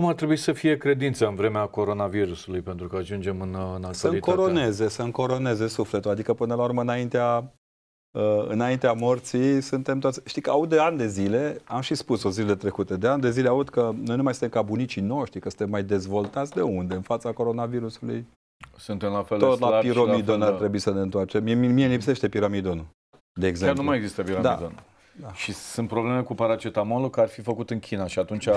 Cum ar trebui să fie credința în vremea coronavirusului, pentru că ajungem în uh, natalitate? Să încoroneze, să încoroneze sufletul, adică până la urmă înaintea uh, înaintea morții suntem toți... Știi că aud de ani de zile, am și spus-o zilele trecute, de ani de zile aud că noi nu mai suntem ca bunicii noștri, că suntem mai dezvoltați de unde? În fața coronavirusului? Suntem la fel Tot la piramidon ar trebui să ne întoarcem. Mie, mie lipsește piramidonul, de exemplu. Chiar nu mai există piramidon. Da. Da. Și sunt probleme cu paracetamolul care ar fi făcut în China și atunci e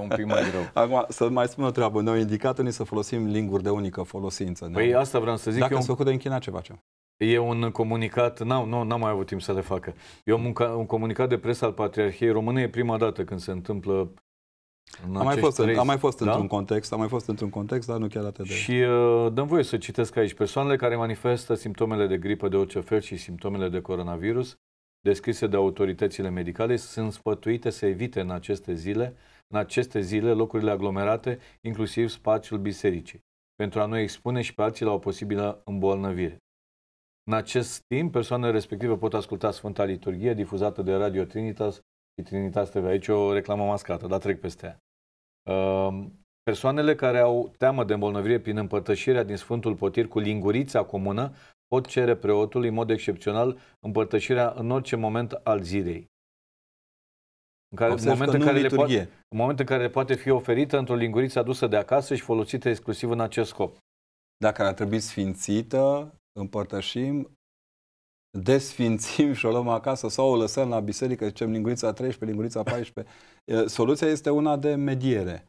un pic mai greu. Acum, să mai spun o treabă. Noi indicatul unii să folosim linguri de unică folosință. Ne? Păi asta vreau să zic. Dacă eu... făcut în China, ce facem? E un comunicat, n-am, nu, n-am mai avut timp să le facă. E un, un comunicat de presă al Patriarhiei Române, e prima dată când se întâmplă în am mai, fost, trei... am mai fost da? într-un context, am mai fost într-un context, dar nu chiar atât de... Și uh, dăm voie să citesc aici. Persoanele care manifestă simptomele de gripă de orice fel și simptomele de coronavirus descrise de autoritățile medicale sunt sfătuite să evite în aceste zile, în aceste zile locurile aglomerate, inclusiv spațiul bisericii, pentru a nu expune și pe alții la o posibilă îmbolnăvire. În acest timp, persoanele respective pot asculta Sfânta Liturghie difuzată de Radio Trinitas și Trinitas TV. Aici o reclamă mascată, dar trec peste ea. Ehm, persoanele care au teamă de îmbolnăvire prin împărtășirea din Sfântul Potir cu lingurița comună pot cere preotului în mod excepțional împărtășirea în orice moment al zilei. În care, în, moment în, care le poate, în moment în care le poate fi oferită într-o linguriță adusă de acasă și folosită exclusiv în acest scop. Dacă ar trebui sfințită, împărtășim, desfințim și o luăm acasă sau o lăsăm la biserică, zicem lingurița 13, lingurița 14. Soluția este una de mediere.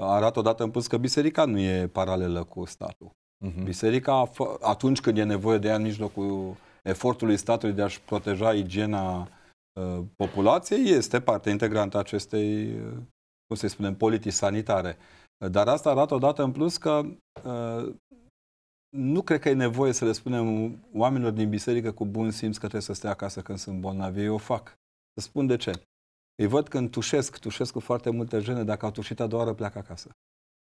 Arată odată în plus că biserica nu e paralelă cu statul. Uh-huh. Biserica, atunci când e nevoie de ea în mijlocul efortului statului de a-și proteja igiena uh, populației, este parte integrantă acestei, uh, cum să spunem, politici sanitare. dar asta arată odată în plus că uh, nu cred că e nevoie să le spunem oamenilor din biserică cu bun simț că trebuie să stea acasă când sunt bolnavi. Eu o fac. Să spun de ce. Îi văd când tușesc, tușesc cu foarte multe jene, dacă au tușit a doua oară pleacă acasă.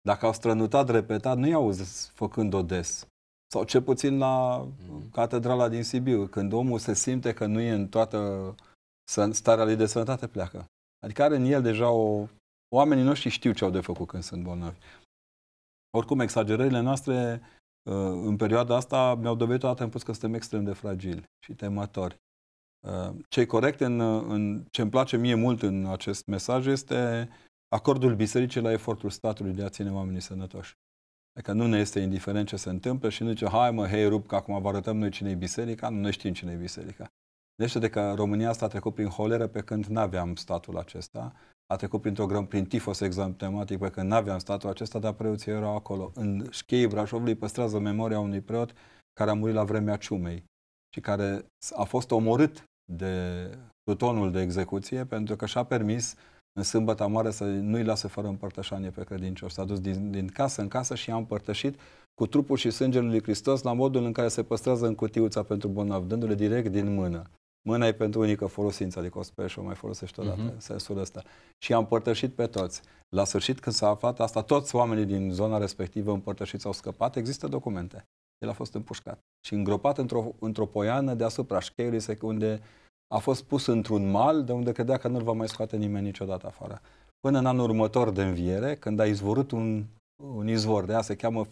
Dacă au strănutat repetat, nu i-au făcând-o des. Sau ce puțin la mm. catedrala din Sibiu, când omul se simte că nu e în toată starea lui de sănătate, pleacă. Adică are în el deja o... Oamenii noștri știu ce au de făcut când sunt bolnavi. Oricum, exagerările noastre uh, în perioada asta mi-au dovedit toată în plus că suntem extrem de fragili și temători. Uh, ce i corect în, în ce îmi place mie mult în acest mesaj este acordul bisericii la efortul statului de a ține oamenii sănătoși. Adică nu ne este indiferent ce se întâmplă și nu zice, hai mă, hei, rup, că acum vă arătăm noi cine e biserica, nu noi știm cine e biserica. Deci de că România asta a trecut prin holeră pe când nu aveam statul acesta, a trecut printr-o grăm, prin tifos tematic pe când nu aveam statul acesta, dar preoții erau acolo. În șcheii Brașovului păstrează memoria unui preot care a murit la vremea ciumei și care a fost omorât de plutonul de execuție pentru că și-a permis uh, în sâmbătă mare să nu-i lasă fără împărtășanie pe credincioși. S-a dus din, din casă în casă și i-a împărtășit cu trupul și sângele lui Hristos la modul în care se păstrează în cutiuța pentru bolnavi, dându-le direct din mână. Mâna e pentru unică folosință, adică o speri și o mai folosești odată, uh-huh. sensul ăsta. Și am împărtășit pe toți. La sfârșit, când s-a aflat asta, toți oamenii din zona respectivă împărtășiți au scăpat, există documente. El a fost împușcat și îngropat într-o, într-o poiană deasupra șcheiului unde a fost pus într-un mal de unde credea că nu-l va mai scoate nimeni niciodată afară. Până în anul următor de înviere, când a izvorât un, un izvor, de aia se cheamă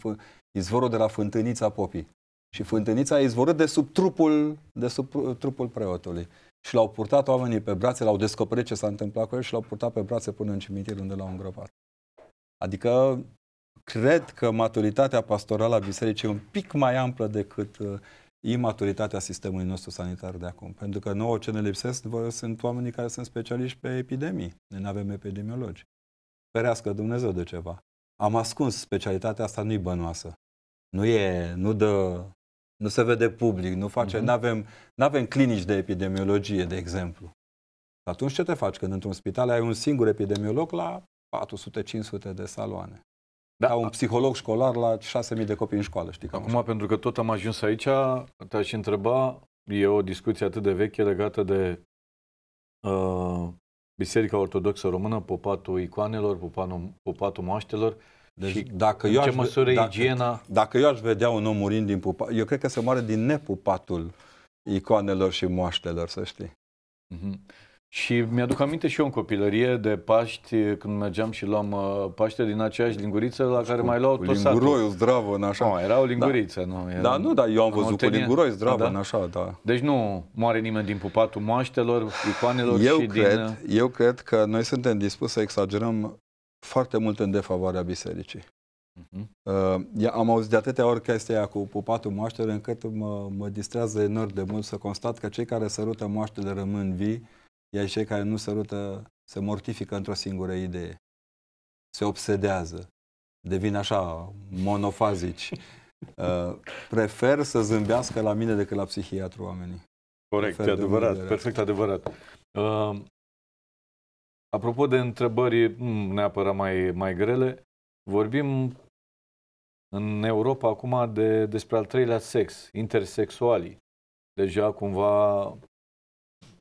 izvorul de la Fântânița Popii. Și fântânița a izvorât de sub trupul, de sub trupul preotului. Și l-au purtat oamenii pe brațe, l-au descoperit ce s-a întâmplat cu el și l-au purtat pe brațe până în cimitir unde l-au îngropat. Adică cred că maturitatea pastorală a bisericii e un pic mai amplă decât uh, imaturitatea sistemului nostru sanitar de acum. Pentru că nouă ce ne lipsesc sunt oamenii care sunt specialiști pe epidemii. Noi nu avem epidemiologi. Ferească Dumnezeu de ceva. Am ascuns specialitatea asta, nu-i bănoasă. Nu e, nu dă, nu se vede public, nu face, uh-huh. Mhm. nu avem Nu avem clinici de epidemiologie, de exemplu. Atunci ce te faci când într-un spital ai un singur epidemiolog la 400-500 de saloane? da. ca un psiholog școlar la 6.000 de copii în școală. Știi, Acum, așa. pentru că tot am ajuns aici, te-aș întreba, e o discuție atât de veche legată de uh, Biserica Ortodoxă Română, popatul icoanelor, popatul, popatul moaștelor, deci, și dacă în eu ce aș, măsură dacă, igiena... Dacă eu aș vedea un om murind din pupa, eu cred că se moare din nepupatul icoanelor și moaștelor, să știi. Mm-hmm. Și mi-aduc aminte și eu în copilărie de Paști, când mergeam și luam uh, Paște din aceeași linguriță la care cu, mai luau tot satul. Linguroiu, zdravă, în așa. Nu, era o linguriță. Da, nu, era... da, nu, da, eu am văzut cu linguroi, zdravă, da? în așa, da. Deci nu moare nimeni din pupatul moaștelor, icoanelor eu și cred, din... Uh, eu cred că noi suntem dispuși să exagerăm foarte mult în defavoarea bisericii. Uh-huh. Uh, am auzit de atâtea ori chestia cu pupatul moaștelor încât mă, mă distrează enorm de mult să constat că cei care sărută moaștele rămân vii iar cei care nu sărută se mortifică într-o singură idee. Se obsedează, devin așa monofazici. Uh, prefer să zâmbească la mine decât la psihiatru oamenii. Corect, prefer e adevărat, perfect adevărat. Uh, apropo de întrebări neapărat mai, mai grele, vorbim în Europa acum de, despre al treilea sex, intersexualii. Deja cumva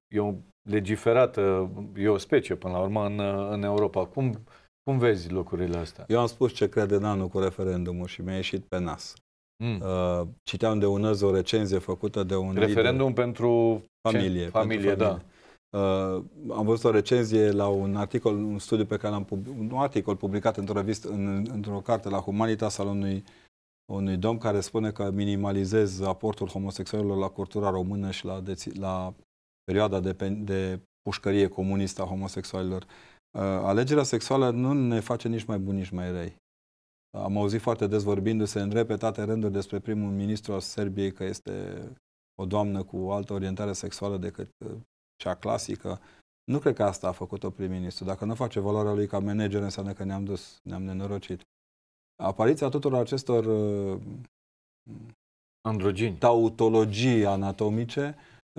e o legiferată, e o specie până la urmă în, în Europa. Cum, cum vezi lucrurile astea? Eu am spus ce cred Nanu cu referendumul și mi-a ieșit pe nas. Mm. Uh, citeam de un o recenzie făcută de un Referendum lider. pentru familie. Ce? Familie, pentru da. familie, da. Uh, am văzut o recenzie la un articol, un studiu pe care l-am un articol publicat într-o revistă, în, într-o carte la Humanitas al unui, unui domn care spune că minimalizez aportul homosexualilor la cultura română și la, la perioada de, pe, de pușcărie comunistă a homosexualilor. Uh, alegerea sexuală nu ne face nici mai buni, nici mai răi. Uh, am auzit foarte des vorbindu-se în repetate rânduri despre primul ministru al Serbiei că este o doamnă cu o altă orientare sexuală decât uh, cea clasică. Nu cred că asta a făcut-o prim-ministru. Dacă nu face valoarea lui ca manager, înseamnă că ne-am dus, ne-am nenorocit. Apariția tuturor acestor androgini, tautologii anatomice,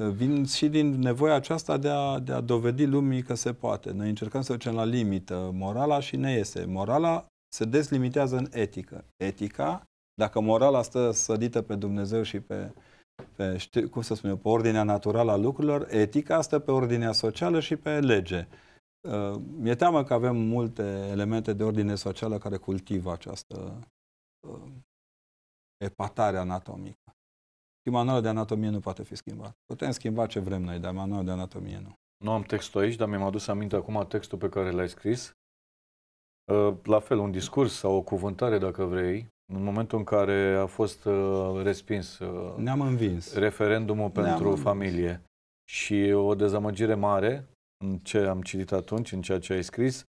vin și din nevoia aceasta de a, de a dovedi lumii că se poate. Noi încercăm să ducem la limită morala și ne iese. Morala se deslimitează în etică. Etica, dacă morala stă sădită pe Dumnezeu și pe, pe știu, cum să spun eu, pe ordinea naturală a lucrurilor, etica stă pe ordinea socială și pe lege. Uh, mi-e teamă că avem multe elemente de ordine socială care cultivă această uh, epatare anatomică. Și manualul de anatomie nu poate fi schimbat. Putem schimba ce vrem noi, dar manualul de anatomie nu. Nu am textul aici, dar mi-am adus aminte acum textul pe care l-ai scris. Ă, la fel, un discurs sau o cuvântare, dacă vrei, în momentul în care a fost ă, respins ă, Ne-am învins. referendumul pentru învins. familie și o dezamăgire mare în ce am citit atunci, în ceea ce ai scris,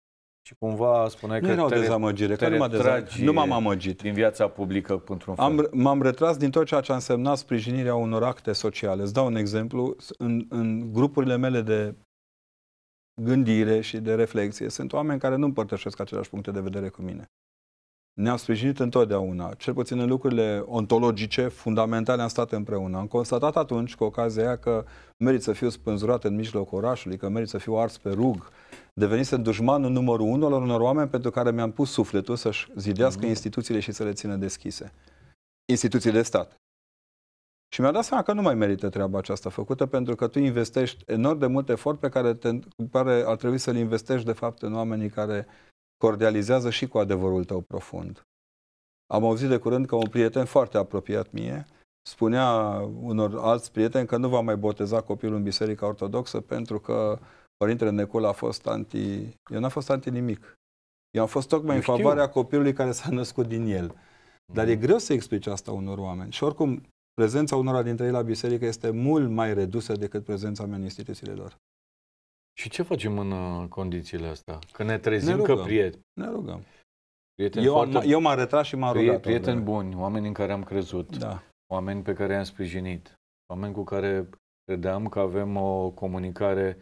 și cumva spuneai nu că era o te, dezamăgire, că nu, dezamăgire. nu m-am amăgit. Din viața publică, pentru un fel. Am, m-am retras din tot ceea ce a însemnat sprijinirea unor acte sociale. Îți dau un exemplu. În, în grupurile mele de gândire și de reflexie sunt oameni care nu împărtășesc aceleași puncte de vedere cu mine ne-am sprijinit întotdeauna, cel puțin în lucrurile ontologice, fundamentale, am stat împreună. Am constatat atunci, cu ocazia aia, că merit să fiu spânzurat în mijlocul orașului, că merit să fiu ars pe rug. Devenise dușmanul numărul unu al unor oameni pentru care mi-am pus sufletul să-și zidească mm instituțiile și să le țină deschise. Instituțiile de stat. Și mi-a dat seama că nu mai merită treaba aceasta făcută pentru că tu investești enorm de mult efort pe care, te, care ar trebui să-l investești de fapt în oamenii care cordializează și cu adevărul tău profund. Am auzit de curând că un prieten foarte apropiat mie spunea unor alți prieteni că nu va mai boteza copilul în Biserica Ortodoxă pentru că Părintele Necul a fost anti... Eu n-am fost anti nimic. Eu am fost tocmai în favoarea copilului care s-a născut din el. Dar e mm. greu să explici asta unor oameni. Și oricum, prezența unora dintre ei la biserică este mult mai redusă decât prezența mea în instituțiile lor. Și ce facem în uh, condițiile astea? Că ne trezim ne că prieteni. Ne rugăm. Prieteni eu, foarte... eu m-am retras și m-am rugat. Prieteni unde... buni, oameni în care am crezut, da. oameni pe care i-am sprijinit, oameni cu care credeam că avem o comunicare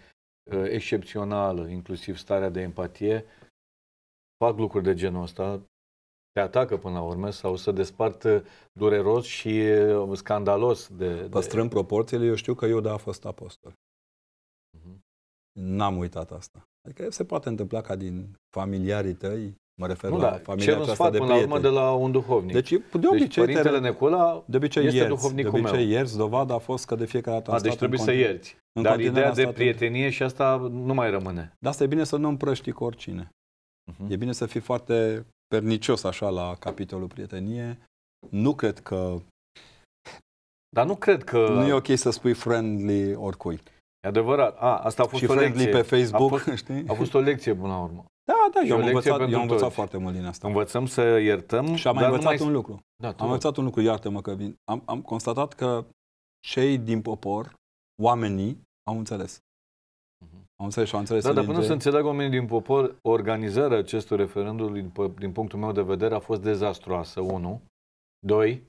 uh, excepțională, inclusiv starea de empatie, fac lucruri de genul ăsta, te atacă până la urmă sau să despart uh, dureros și uh, scandalos de... Păstrând de... proporțiile, eu știu că Iuda a fost apostol. N-am uitat asta. Adică se poate întâmpla ca din familiarii tăi, mă refer nu, la da, familia aceasta sfat, de prieteni. Ce de la un duhovnic. Deci, de deci, obicei, deci părintele te... Necula de obicei este ierți, duhovnicul de obicei meu. ierți, dovada a fost că de fiecare dată a, a, deci trebuie să ierți. În Dar ideea de prietenie în... și asta nu mai rămâne. Dar asta e bine să nu împrăști cu oricine. Uh-huh. E bine să fii foarte pernicios așa la capitolul prietenie. Nu cred că... Dar nu cred că... Nu e ok să spui friendly oricui. E adevărat. A, asta a fost și o lecție. pe Facebook, a fost, știi? A fost o lecție până la urmă. Da, da, eu am învățat, eu am învățat toți. foarte mult din asta. Învățăm să iertăm. Și am mai învățat numai... un lucru. Da, am învățat un lucru, iartă-mă că vin. Am, am constatat că cei din popor, oamenii, au înțeles. Am mhm. înțeles și am înțeles. Da, dar până să înțeleagă oamenii din popor, organizarea acestui referendum, din, din punctul meu de vedere, a fost dezastroasă, unu. Doi,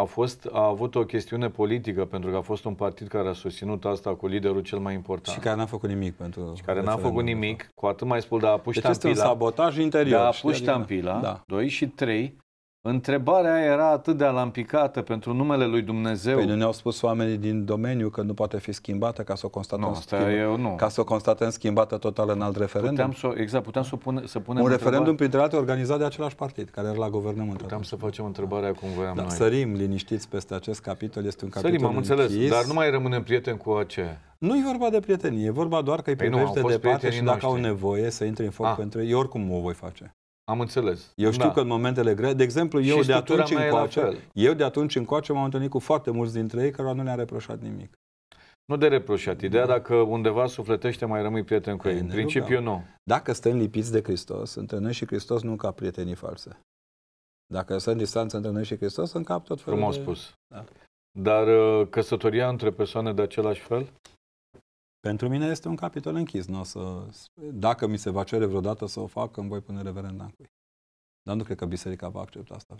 a, fost, a avut o chestiune politică, pentru că a fost un partid care a susținut asta cu liderul cel mai important. Și care n-a făcut nimic pentru... Și care n-a făcut nimic, cu atât mai spus, dar a pus deci tampila. este un sabotaj interior. Da, a pus adică, ștampila, da. 2 și 3, Întrebarea era atât de alampicată pentru numele lui Dumnezeu. Păi nu ne-au spus oamenii din domeniu că nu poate fi schimbată ca să o constatăm, nu, schimb... eu, nu. Ca să o constatăm schimbată total în alt referendum. Puteam să, exact, puteam să, pune, să punem Un referendum întrebare. printre alte organizat de același partid care era la guvernământ. Puteam să facem întrebarea cum voiam da, noi. Sărim liniștiți peste acest capitol, este un capitol Sărim, am închis. înțeles, dar nu mai rămânem prieteni cu ce. Nu e vorba de prietenie, e vorba doar că îi păi privește de departe și dacă noștri. au nevoie să intre în foc ah. pentru ei, oricum o voi face. Am înțeles. Eu știu da. că în momentele grele, de exemplu, eu de, atunci încoace, eu de atunci încoace m-am întâlnit cu foarte mulți dintre ei care nu le-am reproșat nimic. Nu de reproșat. Ideea dacă undeva sufletește mai rămâi prieten cu ei. Păi, ei în principiu rugăm. nu. Dacă stăm lipiți de Hristos, între noi și Hristos nu ca prietenii false. Dacă stăm distanță între noi și Hristos, încap tot felul Frumos de... spus. Da. Dar uh, căsătoria între persoane de același fel? Pentru mine este un capitol închis. o să, dacă mi se va cere vreodată să o fac, îmi voi pune reverenda în cui. Dar nu cred că biserica va accepta asta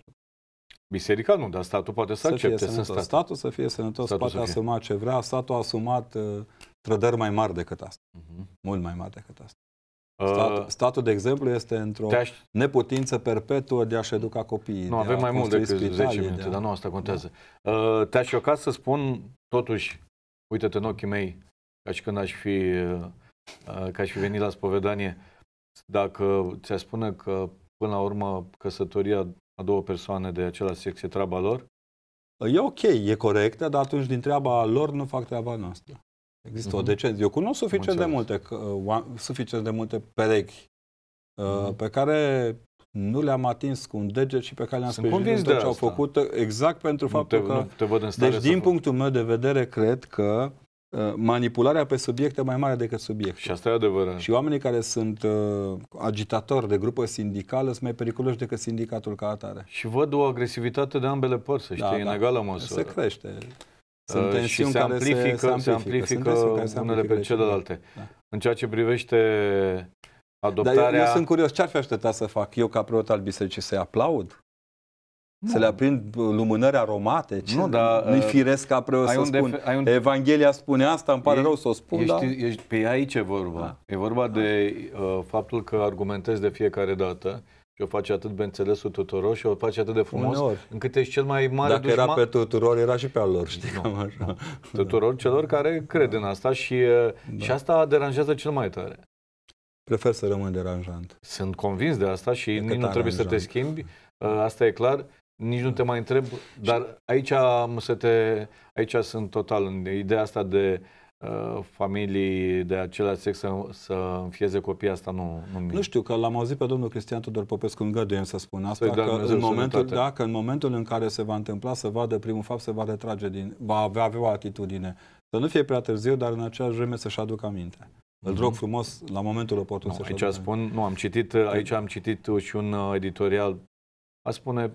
Biserica nu, dar statul poate să, să accepte. Fie sănătos. Statul. statul să fie sănătos, statul poate să fie. asuma ce vrea. Statul a asumat uh, trădări mai mari decât asta. Uh-huh. Mult mai mari decât asta. Uh, statul, statul, de exemplu, este într-o Te-aș... neputință perpetuă de a-și educa copiii. Nu, avem mai mult decât spitali, 10 minute, a... dar nu asta contează. Da. Uh, te aș șocat să spun, totuși, uite-te în ochii mei, ca și când aș fi, uh, ca și fi venit la spovedanie, dacă ți-a spune că până la urmă căsătoria a două persoane de același sex e treaba lor? E ok, e corectă, dar atunci din treaba lor nu fac treaba noastră. Există mm-hmm. o mhm. decenție. Eu cunosc suficient de multe, uh, suficient de multe perechi mm-hmm. pe care nu le-am atins cu un deget și pe care le-am sprijinit convins de ce au făcut exact pentru nu faptul te, că... Te văd în stare deci, din punctul meu de vedere, cred că Uh, manipularea pe subiecte mai mare decât subiecte. Și asta e adevărat. Și oamenii care sunt uh, agitatori de grupă sindicală sunt mai periculoși decât sindicatul ca atare. Și văd o agresivitate de ambele părți, să da, știi, da, în da. egală măsură. Se crește. Uh, sunt uh, și se amplifică, care se, se amplifică, se amplifică, se amplifică unele pe celelalte. Da. În ceea ce privește adoptarea... Dar eu, eu sunt curios, ce ar fi așteptat să fac eu ca preot al bisericii? Să-i aplaud? Să le aprind lumânări aromate? Ce? Nu, dar... Nu-i uh, firesc ca preot să spun. un... Evanghelia spune asta, îmi pare e, rău să o spun, ești, da? ești, Pe aici e vorba. Da. E vorba da. de uh, faptul că argumentezi de fiecare dată și o faci atât de înțelesul tuturor și o faci atât de frumos, Uneori. încât ești cel mai mare Dacă dușman... era pe tuturor, era și pe al lor, știi, da. cam așa. Tuturor celor care cred da. în asta și, uh, da. și asta deranjează cel mai tare. Prefer să rămân deranjant. Sunt convins de asta și nici nu trebuie să te schimbi, uh, asta e clar nici nu te mai întreb, dar aici, să te, aici sunt total în ideea asta de uh, familii de același sex să, să înfieze copiii asta nu, nu Nu știu, că l-am auzit pe domnul Cristian Tudor Popescu îngăduiem să spun asta, păi, că în momentul, da, că în momentul în care se va întâmpla să vadă primul fapt, se va retrage din, va avea, avea o atitudine. Să nu fie prea târziu, dar în aceeași vreme să-și aducă aminte. Îl rog mhm. frumos la momentul oportun no, să Aici spun, nu, am citit, aici am citit și un uh, editorial, a spune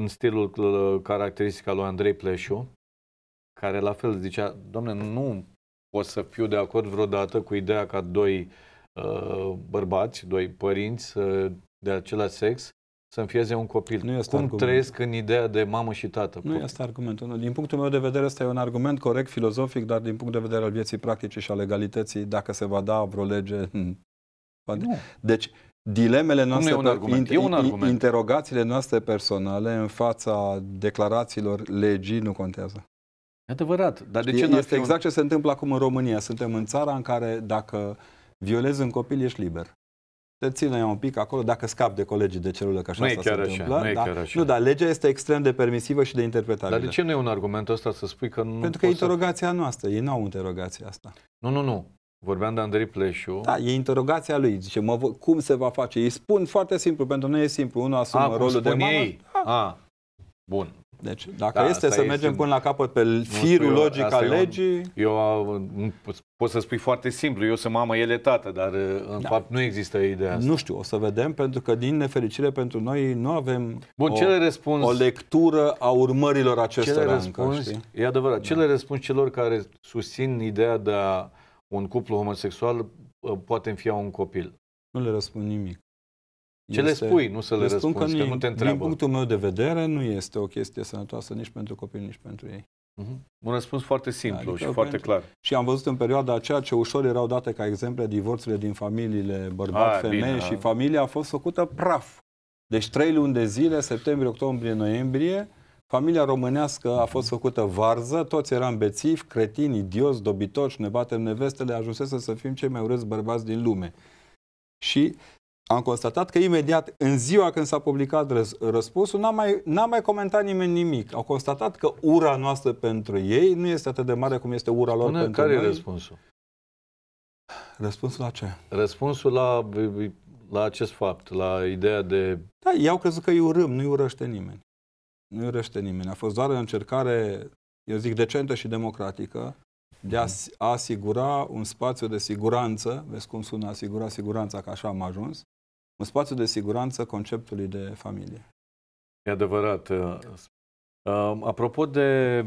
în stilul uh, caracteristic al lui Andrei Pleșu, care la fel zicea, domne, nu pot să fiu de acord vreodată cu ideea ca doi uh, bărbați, doi părinți uh, de același sex să înfieze un copil. Nu este Cum argument. trăiesc în ideea de mamă și tată? Nu este argumentul. Din punctul meu de vedere, este un argument corect, filozofic, dar din punct de vedere al vieții practice și a legalității, dacă se va da vreo lege... Hmm, nu. Deci, dilemele noastre, e un argument? e un argument. interogațiile noastre personale în fața declarațiilor legii nu contează. E adevărat, dar de ce Este exact un... ce se întâmplă acum în România. Suntem în țara în care dacă violezi un copil, ești liber. Te ține un pic acolo dacă scap de colegii de celulă, că așa nu e chiar se așa, Nu, e da? chiar așa. nu, dar legea este extrem de permisivă și de interpretare. Dar de ce nu e un argument ăsta să spui că nu Pentru că interogația să... noastră, ei nu au interogația asta. Nu, nu, nu. Vorbeam de Andrei Pleșu. Da, e interogația lui. Zice, mă, cum se va face? Îi spun foarte simplu, pentru noi e simplu. Unul asumă A, ah, rolul de mamă. Ei. A. Da. A. Ah, bun. Deci, dacă da, este să mergem este... până la capăt pe firul eu, logic al legii... Eu, eu pot să spui foarte simplu, eu sunt mamă, el e tată, dar uh, în da. fapt nu există ideea asta. Nu știu, o să vedem, pentru că din nefericire pentru noi nu avem Bun, o, ce le răspuns, o lectură a urmărilor acestora. Ce le răspuns, încă, e adevărat, da. ce le răspuns celor care susțin ideea de a un cuplu homosexual uh, poate înfia un copil? Nu le răspund nimic. Ce este, le spui, nu să le, le răspunzi, că, că nu te întreabă. Din punctul meu de vedere, nu este o chestie sănătoasă nici pentru copil, nici pentru ei. Uh-huh. Un răspuns foarte simplu da, și foarte pentru... clar. Și am văzut în perioada aceea ce ușor erau date ca exemple divorțurile din familiile bărbat-femei ah, și ah. familia a fost făcută praf. Deci trei luni de zile, septembrie, octombrie, noiembrie, Familia românească a fost făcută varză, toți eram bețivi, cretini, idioți, dobitoci, ne batem nevestele, ajunsese să fim cei mai urâți bărbați din lume. Și am constatat că imediat, în ziua când s-a publicat răs, răspunsul, n-a mai, mai comentat nimeni nimic. Au constatat că ura noastră pentru ei nu este atât de mare cum este ura lor Până pentru care noi. care e răspunsul? Răspunsul la ce? Răspunsul la, la acest fapt, la ideea de... Da, ei au crezut că îi urâm, nu-i urăște nimeni nu iurește nimeni. A fost doar o încercare, eu zic, decentă și democratică de mhm. a asigura un spațiu de siguranță, vezi cum sună asigura siguranța, că așa am ajuns, un spațiu de siguranță conceptului de familie. E adevărat. Uh, um, apropo de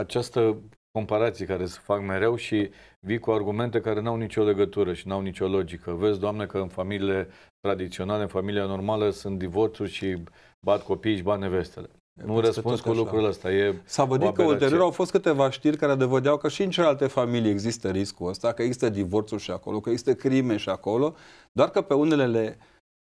această comparații care se fac mereu și vii cu argumente care n-au nicio legătură și n-au nicio logică. Vezi, Doamne, că în familiile tradiționale, în familia normală sunt divorțuri și bat copiii și bat nevestele. nu răspuns cu lucrul ăsta. S-a vădit că ulterior au fost câteva știri care dovedeau că și în celelalte familii există riscul ăsta, că există divorțuri și acolo, că există crime și acolo, doar că pe unele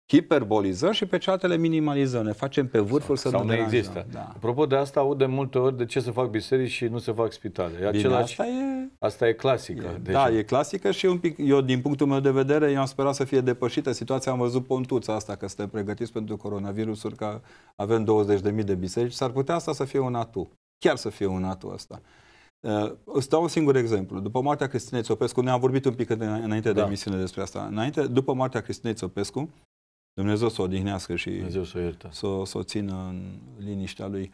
hiperbolizăm și pe cealaltă minimalizăm, ne facem pe vârful sau, să sau nu există. Da. Apropo de asta, aud de multe ori de ce se fac biserici și nu se fac spitale. E Bine, același, asta e... Asta e clasică. E, deci da, e clasică și un pic, eu din punctul meu de vedere, eu am sperat să fie depășită situația, am văzut pontuța asta, că suntem pregătiți pentru coronavirusul, că avem 20.000 de biserici, s-ar putea asta să fie un atu. Chiar să fie un atu asta. Uh, îți dau un singur exemplu. După moartea Cristinei Țopescu, ne-am vorbit un pic de, înainte da. de emisiune despre asta. Înainte, după moartea Cristinei Țopescu, Dumnezeu să o odihnească și Dumnezeu să o, ierte. să, să o țină în liniștea lui.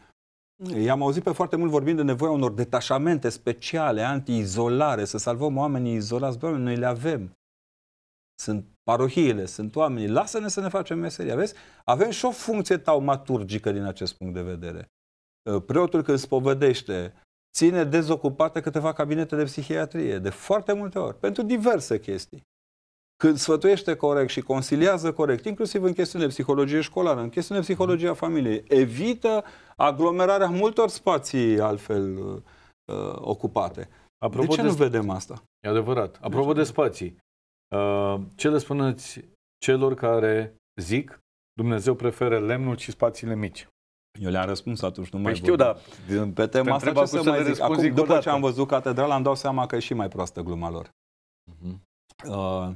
I-am auzit pe foarte mult vorbind de nevoia unor detașamente speciale, anti-izolare, să salvăm oamenii izolați. Bă, noi le avem. Sunt parohiile, sunt oamenii. Lasă-ne să ne facem meseria. Vezi? Avem și o funcție taumaturgică din acest punct de vedere. Ă, preotul când spovedește, ține dezocupate câteva cabinete de psihiatrie, de foarte multe ori, pentru diverse chestii când sfătuiește corect și consiliază corect, inclusiv în chestiune de psihologie școlară, în chestiune de psihologie a familiei, evită aglomerarea multor spații altfel uh, uh ocupate. Apropo de ce de nu vedem asta? E adevărat. Apropo de, de spații, uh, ce le spuneți celor care zic Dumnezeu preferă lemnul și spațiile mici? Eu le-am răspuns atunci, nu păi mai știu, dar pe tema asta ce să, să mai zic? Acum, după ce am văzut catedrala, îmi dau seama că e și mai proastă gluma lor. Uh-huh. Uh,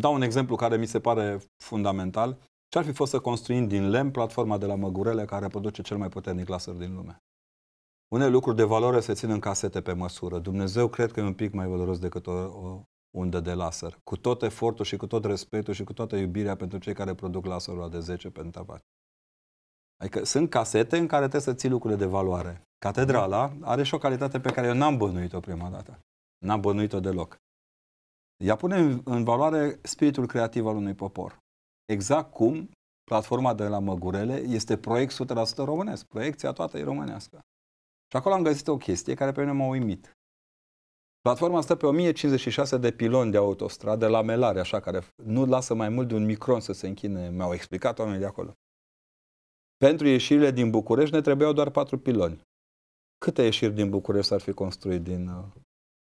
Dau un exemplu care mi se pare fundamental. Ce ar fi fost să construim din lemn platforma de la Măgurele care produce cel mai puternic laser din lume? Unele lucruri de valoare se țin în casete pe măsură. Dumnezeu cred că e un pic mai valoros decât o, o undă de laser. Cu tot efortul și cu tot respectul și cu toată iubirea pentru cei care produc laserul la de 10 pentavac. Adică sunt casete în care trebuie să ții lucrurile de valoare. Catedrala are și o calitate pe care eu n-am bănuit-o prima dată. N-am bănuit-o deloc. Ea pune în valoare spiritul creativ al unui popor. Exact cum platforma de la Măgurele este proiect 100% românesc. Proiecția toată e românească. Și acolo am găsit o chestie care pe mine m-a uimit. Platforma stă pe 1056 de piloni de autostradă lamelare, așa, care nu lasă mai mult de un micron să se închine. Mi-au explicat oamenii de acolo. Pentru ieșirile din București ne trebuiau doar patru piloni. Câte ieșiri din București s-ar fi construit din uh,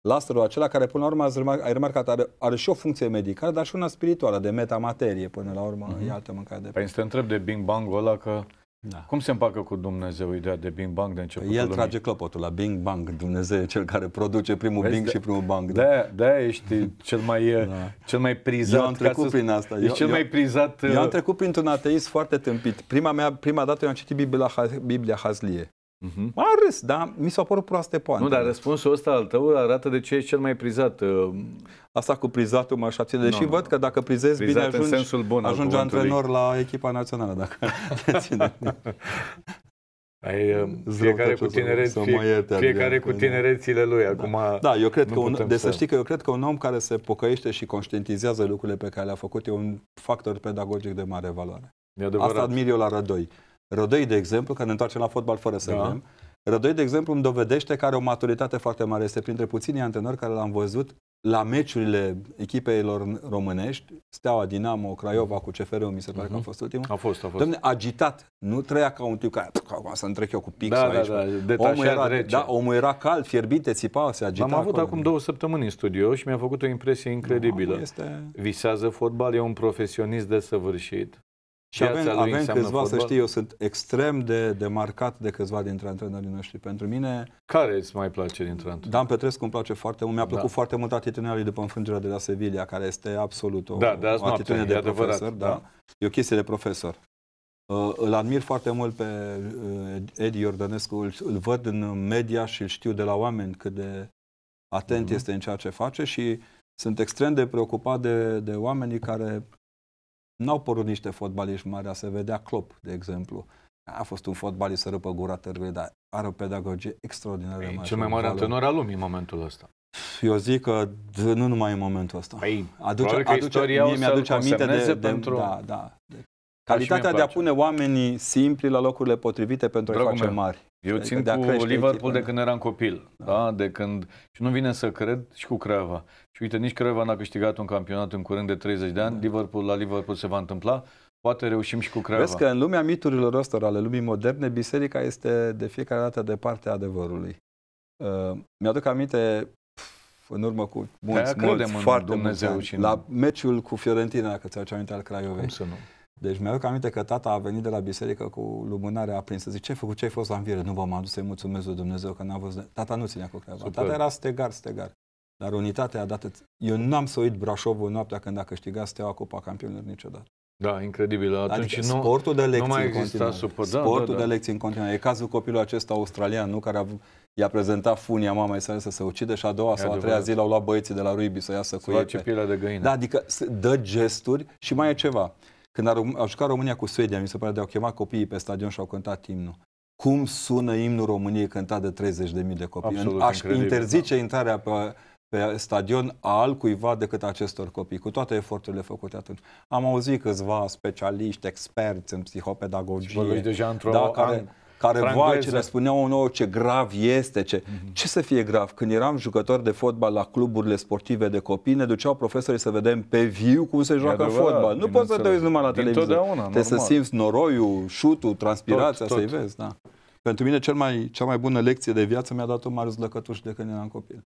Laserul acela care până la urmă ai remarcat are, are și o funcție medicală, dar și una spirituală, de metamaterie până la urmă, mm-hmm. e altă mâncare de... Păi să te întreb de Bing bang ăla că da. Cum se împacă cu Dumnezeu ideea de Bing Bang de începutul El lumii? trage clopotul la Bing Bang. Dumnezeu e cel care produce primul Vezi, Bing de, și primul Bang. Da, da, ești cel mai, da. cel mai prizat. Eu am trecut prin asta. Eu, cel eu, mai prizat. Eu am uh, trecut printr-un ateist foarte tâmpit. Prima, mea, prima dată eu am citit Biblia, Biblia Hazlie. Uh-huh. M-a râs, dar mi s-au părut proaste poante. Nu, dar răspunsul ăsta al tău arată de ce e cel mai prizat. Uh, Asta cu prizatul mă așa ține. Deși no, no. văd că dacă prizezi prizat bine ajungi, în sensul bun ajungi antrenor la echipa națională. Dacă Ai, um, fiecare cu, tinereț, să fie, ierte, fiecare cu tinerețile lui. Da. Acum da. da, eu cred că un, de să știi că eu cred că un om care se pocăiește și conștientizează lucrurile pe care le-a făcut e un factor pedagogic de mare valoare. Asta admir eu la Rădoi. Rădoi, de exemplu, că ne întoarcem la fotbal fără să da. vrem, de exemplu, îmi dovedește că are o maturitate foarte mare. Este printre puținii antrenori care l-am văzut la meciurile echipelor românești, Steaua, Dinamo, Craiova cu cfr mi se pare uh-huh. că a mhm. fost ultimul. A fost, a fost. Domne, agitat, nu trăia ca un tip care, acum să întrec eu cu pixul da, da aici. Da, da, Detașat omul era, rece. da, omul era cald, fierbinte, țipa, se agita. Am avut acolo. acum două săptămâni în studio și mi-a făcut o impresie incredibilă. Da, este... Visează fotbal, e un profesionist desăvârșit. Și avem, avem câțiva, fotbal? să știi, eu sunt extrem de, de marcat de câțiva dintre antrenorii noștri. Pentru mine... Care îți mai place dintre antrenorii? Dan Petrescu îmi place foarte mult. Mi-a da. plăcut da. foarte mult atitudinea lui după înfrângerea de la Sevilla, care este absolut o, da, da de o atitudine noapte, de profesor. Adevărat, da. da. E o chestie de profesor. Uh, îl admir foarte mult pe uh, Edi Iordănescu. Îl, îl văd în media și îl știu de la oameni cât de atent mm-hmm. este în ceea ce face și sunt extrem de preocupat de, de oamenii care N-au părut niște fotbaliști mari, a se vedea Klopp, de exemplu. A fost un fotbalist să răpă gura târgului, dar are o pedagogie extraordinară. E cel mai mare antrenor al lumii în momentul ăsta. Eu zic că nu numai în momentul ăsta. Păi, aduce, aduce, istoria mie mi-aduce aminte de, de, pentru... da, da, de Calitatea de a pune oamenii simpli la locurile potrivite pentru a-i face mari. Eu adică țin țin cu Liverpool echipa, de da. când eram copil, da. da? De când... Și nu vine să cred și cu Craiova. Și uite, nici Craiova n-a câștigat un campionat în curând de 30 de ani. Da. Liverpool la Liverpool se va întâmpla. Poate reușim și cu Craiova. Vezi că în lumea miturilor ăstor ale lumii moderne, biserica este de fiecare dată de partea adevărului. Uh, mi-aduc aminte în urmă cu mulți, mulți, foarte Dumnezeu mulți ani, și la meciul cu Fiorentina, că ți-au aminte al Craiovei. Cum să nu? Deci mi-aduc aminte că tata a venit de la biserică cu lumânarea aprinsă. Zic, ce ai făcut, ce ai fost la înviere? Nu v-am adus să-i mulțumesc lui Dumnezeu că n-a văzut. Tata nu ținea cu creaba. Super. Tata era stegar, stegar. Dar unitatea a dat... Eu n-am să uit Brașovul noaptea când a câștigat Steaua Cupa Campionilor niciodată. Da, incredibil. Atunci adică nu, sportul de lecții nu mai exista supă. Da, sportul da, da. de lecții în continuare. E cazul copilului acesta australian, nu care a, i-a prezentat funia mamei sale să se ucide și a doua e sau adevărat. a treia zi l-au luat băieții de la Ruibi să iasă cu ei. de găină. Da, adică dă gesturi și mai e ceva. Când a jucat România cu Suedia, mi se pare, de-au chemat copiii pe stadion și au cântat imnul. Cum sună imnul României cântat de 30.000 de copii? Absolut Aș da. interzice da. intrarea pe, pe stadion al cuiva decât acestor copii, cu toate eforturile făcute atunci. Am auzit câțiva specialiști, experți în psihopedagogie. Și deja într-o da, care, an care, voi ce ne spuneau oh, nouă ce grav este, ce, mm-hmm. ce să fie grav? Când eram jucător de fotbal la cluburile sportive de copii, ne duceau profesorii să vedem pe viu cum se joacă adevărat, fotbal. Nu poți să te uiți numai la televizor. Te să simți noroiul, șutul, transpirația, tot, tot. să-i vezi. Da. Pentru mine cel mai, cea mai bună lecție de viață mi-a dat-o Marius Lăcătuș de când eram copil.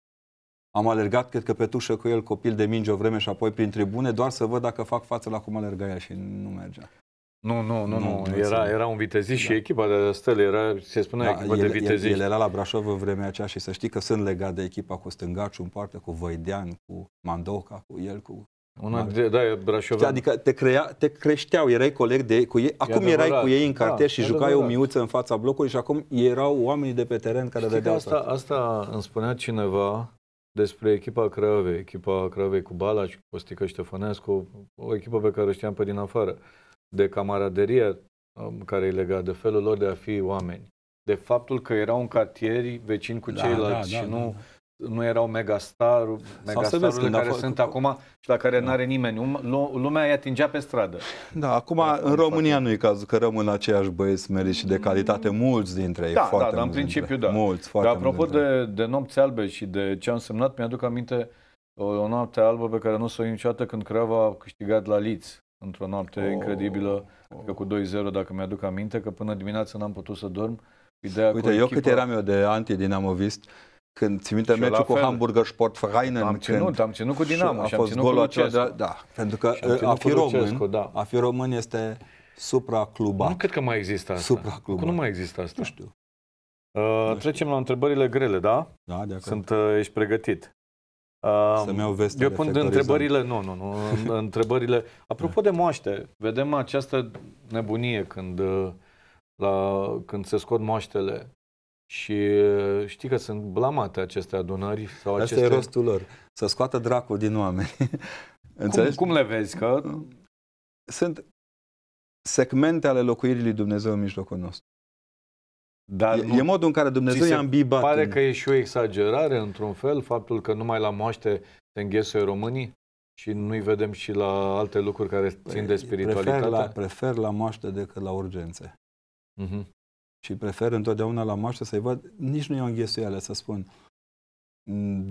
Am alergat, cred că pe tușă cu el, copil de minge o vreme și apoi prin tribune, doar să văd dacă fac față la cum alerga ea și nu mergea. Nu, nu, nu, nu. nu era, era un vitezist da. și echipa de stele era, se spunea da, echipa el, de vitezist. El, el era la Brașov în vremea aceea și să știi că sunt legat de echipa cu Stângaciu în parte, cu Voidean, cu Mandoca, cu el, cu una de, da, Brașov. adică te, crea, te creșteau, erai coleg de cu ei, acum e erai cu ei în da, cartier da, și jucai adevărat. o miuță în fața blocului și acum erau oamenii de pe teren care Știi vedeau asta. Asta îmi spunea cineva despre echipa Craiovei, echipa Craiovei cu Balaș, cu Costică Ștefănescu, o echipă pe care o știam pe din afară de camaraderie um, care e legat de felul lor de a fi oameni. De faptul că erau în cartieri vecini cu da, ceilalți da, da, și da, nu, da. nu erau megastar, megastarurile care sunt cu... acum și la care da. nu are nimeni. Um, lumea îi atingea pe stradă. Da, acum care în România nu e cazul că rămân aceiași băieți smeriți și de mm. calitate, mulți dintre ei. Da, foarte da, dar în principiu dintre. da. Mulți, foarte dar apropo de, de nopți albe și de ce am semnat mi-aduc aminte o, uh, o noapte albă pe care nu o să o niciodată când Craiova a câștigat la Liți într-o noapte oh, incredibilă, oh. că cu 2-0 dacă mi-aduc aminte, că până dimineața n-am putut să dorm. Ideea Uite, eu echipă... cât eram eu de anti-dinamovist, când ți minte meciul cu Hamburger Sportvereinen am ținut, am ținut cu Dinamo și a fost golul acela, da, da, pentru că uh, a fi, român, Lucescu, da. a fi român este supraclubat. Nu cred că mai există asta. Supraclubat. Nu mai există asta. Nu știu. Uh, nu știu. trecem la întrebările grele, da? Da, de acord. Sunt, uh, ești pregătit. Să-mi iau veste Eu pun întrebările, nu, nu, nu, întrebările. Apropo de moaște, vedem această nebunie când, la, când se scot moaștele și știi că sunt blamate aceste adunări. Sau Asta aceste... e rostul lor, să scoată dracul din oameni. Cum, cum le vezi? Că... Sunt segmente ale locuirii lui Dumnezeu în mijlocul nostru. Dar e, nu, e modul în care Dumnezeu e ambibat. Pare că e și o exagerare, într-un fel, faptul că numai la moaște se înghesuie românii și nu-i vedem și la alte lucruri care păi, țin de spiritualitate? Prefer la, prefer la moaște decât la urgențe. Uh-huh. Și prefer întotdeauna la moaște să-i văd, nici nu e o înghesuială să spun,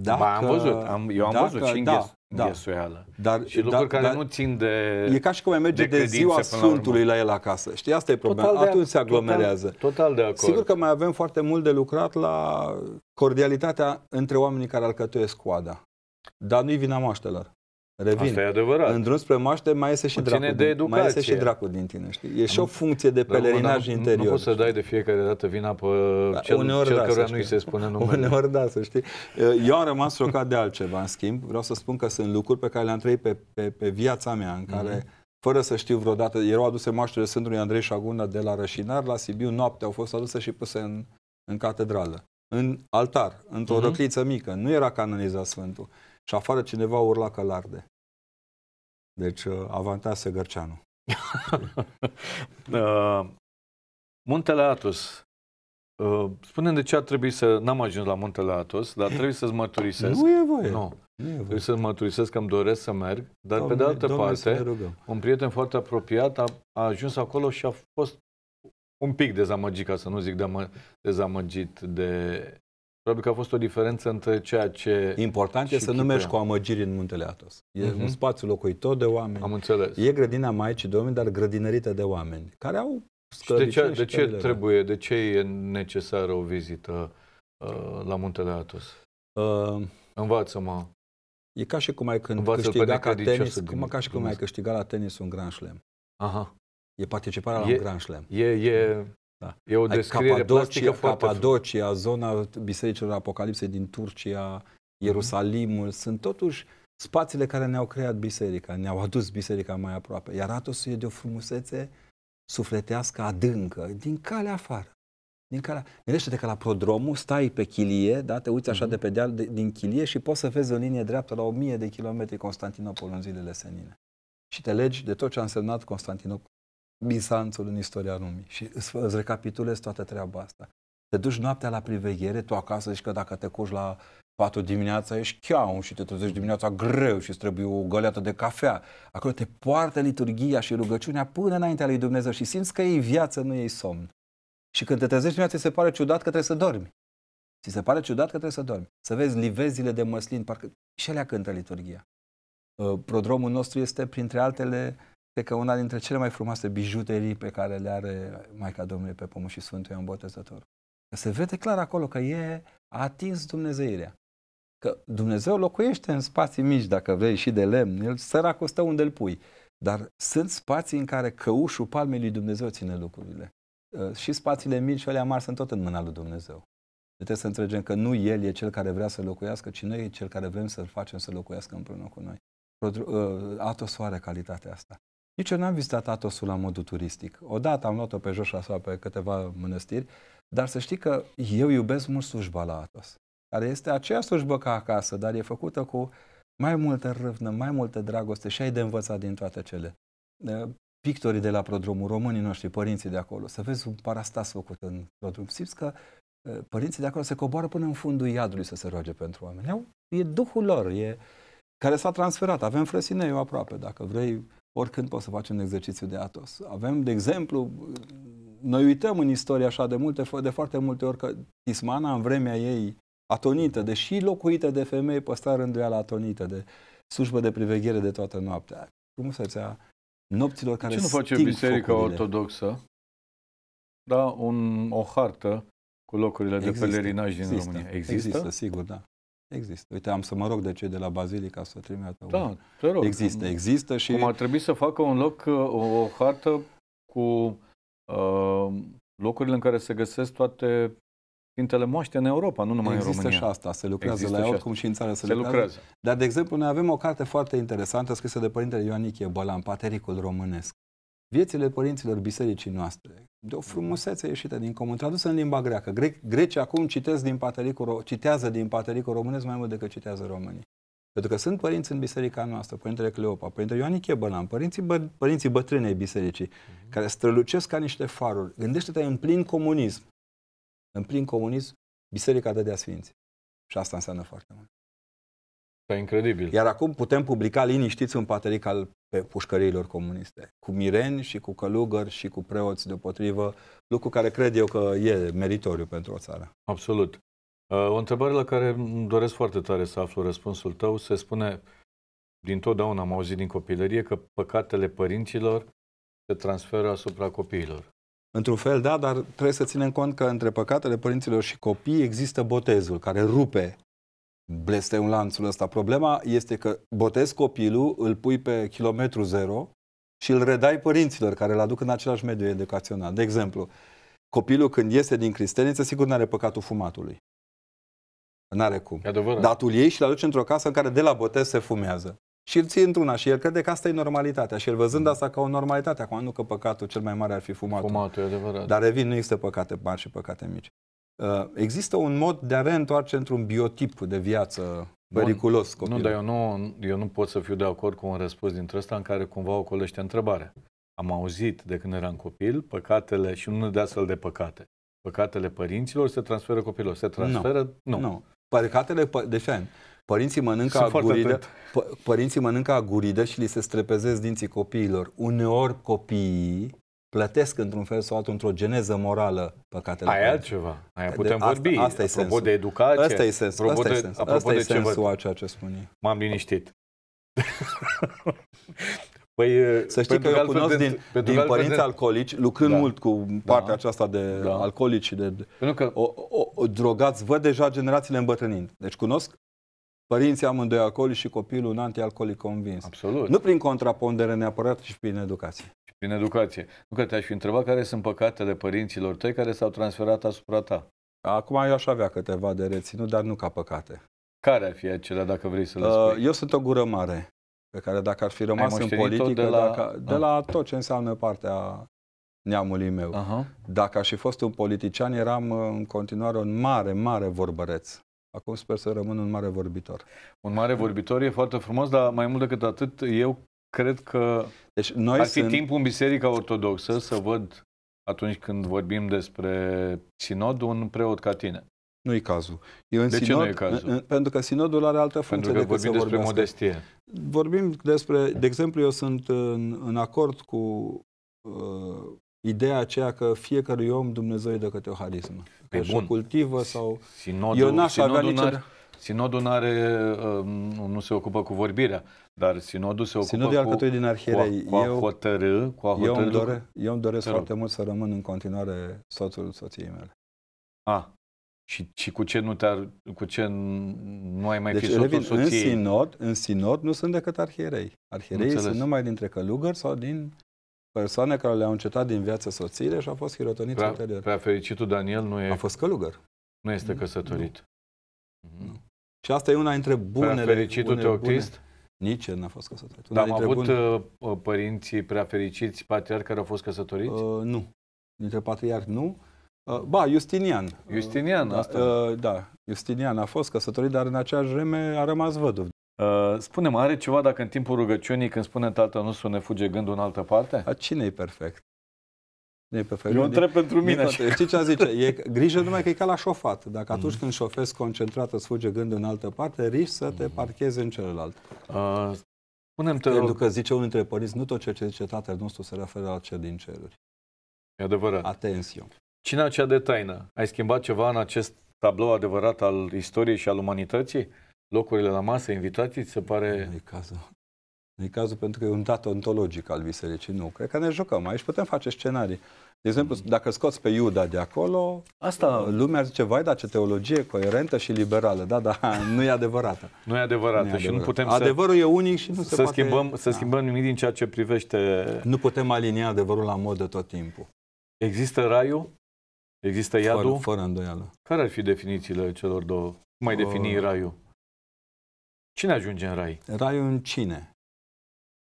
dacă, ba, am văzut, am, eu am dacă, văzut și înghes, da, înghesuială. Da. Dar, și lucruri da, care dar, nu țin de E ca și cum ai merge de, de ziua Sfântului la, la el acasă. Știi, asta e problema. Total Atunci de, se aglomerează. Total, total de acord. Sigur că mai avem foarte mult de lucrat la cordialitatea între oamenii care alcătuiesc coada. Dar nu-i vina moaștelor. Revin. Asta e adevărat. În drum spre moaște mai iese și, dracul de mai iese și dracu din tine, știi? E și o funcție de pelerinaj da, interior. Nu poți să dai de fiecare dată vina pe da, cel, uneori cel da, care nu-i se spune numele. Uneori da, să știi. Eu am rămas șocat de altceva, în schimb. Vreau să spun că sunt lucruri pe care le-am trăit pe, pe, pe viața mea, în care, mm-hmm. fără să știu vreodată, erau aduse maștele Sfântului Andrei Șaguna de la Rășinar, la Sibiu, noapte au fost aduse și puse în, în catedrală, în altar, într-o mm-hmm. răcliță mică. Nu era canonizat Sfântul. Și afară cineva urla călarde. larde. Deci uh, avantează Gărceanu. uh, Muntele Atos. Uh, spune de ce ar trebui să... N-am ajuns la Muntele Atos, dar trebuie să-ți mărturisesc. Nu e voie. Nu. nu e voie. Trebuie să mărturisesc că îmi doresc să merg, dar Domnule, pe de altă parte, un prieten foarte apropiat a, a ajuns acolo și a fost un pic dezamăgit, ca să nu zic dezamăgit de Probabil că a fost o diferență între ceea ce... Important este să nu mergi cu amăgiri în Muntele Atos. E uh-huh. un spațiu locuitor de oameni. Am înțeles. E grădina Maicii Domnului, dar grădinărită de oameni, care au de ce, de ce trebuie, de ce e necesară o vizită uh, la Muntele Atos? Uh, Învață-mă. E ca și cum ai când câștiga ca tenis, cum, ca și cum ai câștigat la tenis un Grand Slam. Aha. E participarea la e, un Grand Slam. E, e da. E o adică descriere adică Capadocia, foarte... Capadocia, zona Bisericilor Apocalipsei din Turcia, mhm. Ierusalimul, mm-hmm. sunt totuși spațiile care ne-au creat biserica, ne-au adus biserica mai aproape. Iar Atosul e de o frumusețe sufletească adâncă, din calea afară. Din calea... Gândește-te că la prodromul stai pe chilie, da? te uiți așa mhm. de pe deal de, din chilie și poți să vezi în linie dreaptă la 1000 de kilometri Constantinopol în zilele senine. Și te legi de tot ce a însemnat Constantinopol Bizanțul în istoria lumii și îți, îți recapitulezi toată treaba asta. Te duci noaptea la priveghere, tu acasă zici că dacă te curgi la 4 dimineața ești cheaun și te trezești dimineața greu și îți trebuie o găleată de cafea. Acolo te poartă liturgia și rugăciunea până înaintea lui Dumnezeu și simți că e viață, nu e somn. Și când te trezești dimineața, ți se pare ciudat că trebuie să dormi. Ți se pare ciudat că trebuie să dormi. Să vezi livezile de măslin, parcă și alea cântă liturgia. Uh, prodromul nostru este, printre altele, cred că una dintre cele mai frumoase bijuterii pe care le are Maica Domnului pe Pământ și Sfântul Ioan Botezător. Se vede clar acolo că e a atins Dumnezeirea. Că Dumnezeu locuiește în spații mici, dacă vrei, și de lemn. El săracul stă unde îl pui. Dar sunt spații în care căușul palmei lui Dumnezeu ține lucrurile. Ă, și spațiile mici și alea mari sunt tot în mâna lui Dumnezeu. De trebuie să înțelegem că nu El e Cel care vrea să locuiască, ci noi e Cel care vrem să-L facem să locuiască împreună cu noi. Ă, Atosoare calitatea asta. Nici eu n-am vizitat Atosul la modul turistic. Odată am luat-o pe jos sau pe câteva mănăstiri, dar să știi că eu iubesc mult slujba la Atos, care este aceea slujbă ca acasă, dar e făcută cu mai multă râvnă, mai multă dragoste și ai de învățat din toate cele. Pictorii de la prodromul, românii noștri, părinții de acolo, să vezi un parastas făcut în Prodrom. Simți că părinții de acolo se coboară până în fundul iadului să se roage pentru oameni. E duhul lor, e, care s-a transferat. Avem Frăsineiu aproape, dacă vrei, oricând poți să faci un exercițiu de atos. Avem, de exemplu, noi uităm în istorie așa de multe, de foarte multe ori că Tismana în vremea ei atonită, deși locuită de femei, păstra rânduiala atonită de slujbă de priveghere de toată noaptea. Frumusețea nopților care Ce nu face Biserica focurile. Ortodoxă? Da, un, o hartă cu locurile există, de pelerinaj din există, România. Există? Există, sigur, da. Există. Uite, am să mă rog de cei de la Bazilica să trimită. Da, te rog. Există, există și... Cum ar trebui să facă un loc, uh, o hartă cu uh, locurile în care se găsesc toate Sfintele Moaște în Europa, nu numai Există în România. Există și asta, se lucrează Există la ea, oricum și în țară se, se lucrează. lucrează. Dar, de exemplu, noi avem o carte foarte interesantă scrisă de Părintele Ioanichie Bălan, Patericul Românesc viețile părinților bisericii noastre, de o frumusețe ieșită din comun, tradusă în limba greacă. Gre- grecii acum citesc din Patericul, citează din Patericul românesc mai mult decât citează românii. Pentru că sunt părinți în biserica noastră, Părintele Cleopa, Părintele Ioan Chebălan, părinții, bă- părinții bătrânei bisericii, uh-huh. care strălucesc ca niște faruri. Gândește-te în plin comunism. În plin comunism, biserica dădea sfinți. Și asta înseamnă foarte mult. Pe incredibil. Iar acum putem publica liniștiți un pateric al pușcăriilor comuniste. Cu mireni și cu călugări și cu preoți deopotrivă, lucru care cred eu că e meritoriu pentru o țară. Absolut. Uh, o întrebare la care îmi doresc foarte tare să aflu răspunsul tău se spune, din totdeauna am auzit din copilărie, că păcatele părinților se transferă asupra copiilor. Într-un fel, da, dar trebuie să ținem cont că între păcatele părinților și copii există botezul care rupe Bleste un lanțul ăsta. Problema este că botezi copilul, îl pui pe kilometru zero și îl redai părinților care îl aduc în același mediu educațional. De exemplu, copilul când iese din cristeniță, sigur nu are păcatul fumatului. N-are cum. Adevărat. Dar tu îl iei și îl aduci într-o casă în care de la botez se fumează. Și îl ții într-una și el crede că asta e normalitatea. Și el văzând mm. asta ca o normalitate, acum nu că păcatul cel mai mare ar fi fumatul. Fumatul, e adevărat. Dar revin, nu există păcate mari și păcate mici. Uh, există un mod de a reîntoarce într-un biotip de viață periculos copilul. Nu, dar eu nu, eu nu pot să fiu de acord cu un răspuns dintre ăsta în care cumva ocolește întrebarea. Am auzit de când eram copil păcatele și nu de astfel de păcate. Păcatele părinților se transferă copilor. Se transferă? Nu. nu. nu. Păcatele, de fapt. Părinții mănâncă, aguride, pă, părinții mănâncă aguride și li se strepezesc dinții copiilor. Uneori copiii plătesc într-un fel sau altul, într-o geneză morală păcatele. Aia altceva. Aia putem de, vorbi. Asta, e sensul. de educație. Asta e sensul. Apropo asta de, e sensul, apropo asta de e sensul a ceea ce spune. M-am liniștit. Păi, să știi că eu cunosc din, din părinți alcoolici, lucrând da. mult cu da. partea da. aceasta de da. alcoolici și de pentru că... o, o, o, drogați, văd deja generațiile îmbătrânind. Deci cunosc părinții amândoi alcoolici și copilul un antialcoolic convins. Absolut. Nu prin contrapondere neapărat, ci prin educație. Prin educație. Nu că te-aș fi întrebat care sunt păcatele părinților tăi care s-au transferat asupra ta. Acum eu aș avea câteva de reținut, dar nu ca păcate. Care ar fi acelea dacă vrei să le uh, spui? Eu sunt o gură mare, pe care dacă ar fi rămas în politică, de la, dacă, de ah. la tot ce înseamnă partea neamului meu. Aha. Dacă aș fi fost un politician, eram uh, în continuare un mare, mare vorbăreț. Acum sper să rămân un mare vorbitor. Un mare vorbitor e foarte frumos, dar mai mult decât atât, eu cred că deci noi ar fi sunt... timpul în Biserica Ortodoxă să văd atunci când vorbim despre sinod un preot ca tine. Nu e cazul. Eu în de sinod, ce nu e cazul? În, pentru că sinodul are altă funcție pentru că decât vorbim să despre vorbească. modestie. Vorbim despre, de exemplu, eu sunt în, în acord cu uh, ideea aceea că fiecărui om Dumnezeu îi dă câte o harismă. Păi Pe bun. cultivă sau... Sinodul, eu n-aș sinodul avea nicio... Sinodul are uh, nu se ocupă cu vorbirea, dar sinodul se ocupă sinodul cu, din arhierei. cu, a, cu a hotărâ, cu a hotărâ. Eu îmi, dore, eu îmi doresc foarte mult să rămân în continuare soțul soției mele. A, și, și cu ce nu te-ar, cu ce nu ai mai deci, fi soțul revin, soției? În sinod, în sinod nu sunt decât arhierei. Arhierei sunt numai dintre călugări sau din persoane care le-au încetat din viață soțire și au fost hirotoniți ulterior. Prea fericitul Daniel nu e... A fost călugăr. Nu este căsătorit. Nu. Nu. Mhm. Și asta e una dintre bunele... Prea fericitul bunele, Teoctist? Bune. Nici el n-a fost căsătorit. Dar am avut bun... Uh, uh, părinții prea fericiți, patriarhi care au fost căsătoriți? Uh, nu. Dintre patriarhi nu. Uh, ba, Justinian. Uh, Justinian, uh, asta. Uh, da, Justinian a fost căsătorit, dar în aceeași vreme a rămas văduv. Uh, spune mai are ceva dacă în timpul rugăciunii, când spune Tatăl nostru, ne fuge gândul în altă parte? A, cine e perfect? Nu e pe felul. Eu întreb pentru mine. Așa. Știi ce am zice? E grijă numai că e ca la șofat. Dacă atunci mm. când șofezi concentrat îți fuge gândul în altă parte, riști să te mm. parchezi în celălalt. Uh, mi Pentru că zice unul dintre părinți, nu tot ceea ce zice tatăl nostru se referă la cel din ceruri. E adevărat. Atenție. Cine acea de taină? Ai schimbat ceva în acest tablou adevărat al istoriei și al umanității? Locurile la masă, invitații, ți se pare... Nu e cazul. E cazul pentru că e un dat ontologic al bisericii. Nu, cred că ne jucăm aici, putem face scenarii. De exemplu, dacă scoți pe Iuda de acolo, asta lumea zice, vai, da, ce teologie coerentă și liberală. Da, da, nu e adevărată. Nu e adevărată nu și nu putem adevărul să... Adevărul e unic și nu se să poate... Schimbăm, să da. schimbăm nimic din ceea ce privește... Nu putem alinia adevărul la modă tot timpul. Există raiul? Există iadul? Fără, fără îndoială. Care ar fi definițiile celor două? Cum mai defini uh... raiul? Cine ajunge în rai? Raiul în cine?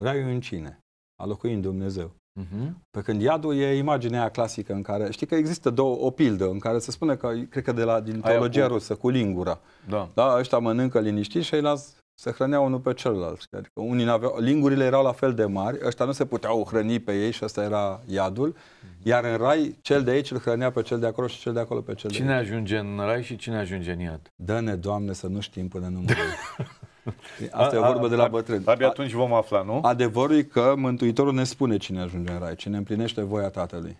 Raiul în cine? A locuit în Dumnezeu. Uh-huh. Pe când iadul e imaginea clasică în care, știi că există două, o pildă în care se spune că, cred că de la, din teologia cu... rusă, cu lingura. Da. da. Ăștia mănâncă liniștit și ei las se hrăneau unul pe celălalt. Adică unii aveau, lingurile erau la fel de mari, ăștia nu se puteau hrăni pe ei și ăsta era iadul, uh-huh. iar în rai cel de aici îl hrănea pe cel de acolo și cel de acolo pe cel cine de aici. Cine ajunge în rai și cine ajunge în iad? Dă-ne, Doamne, să nu știm până nu Asta a, e o vorbă a, de la bătrân. Abia atunci vom afla, nu? Adevărul e că Mântuitorul ne spune cine ajunge în rai, cine împlinește voia Tatălui.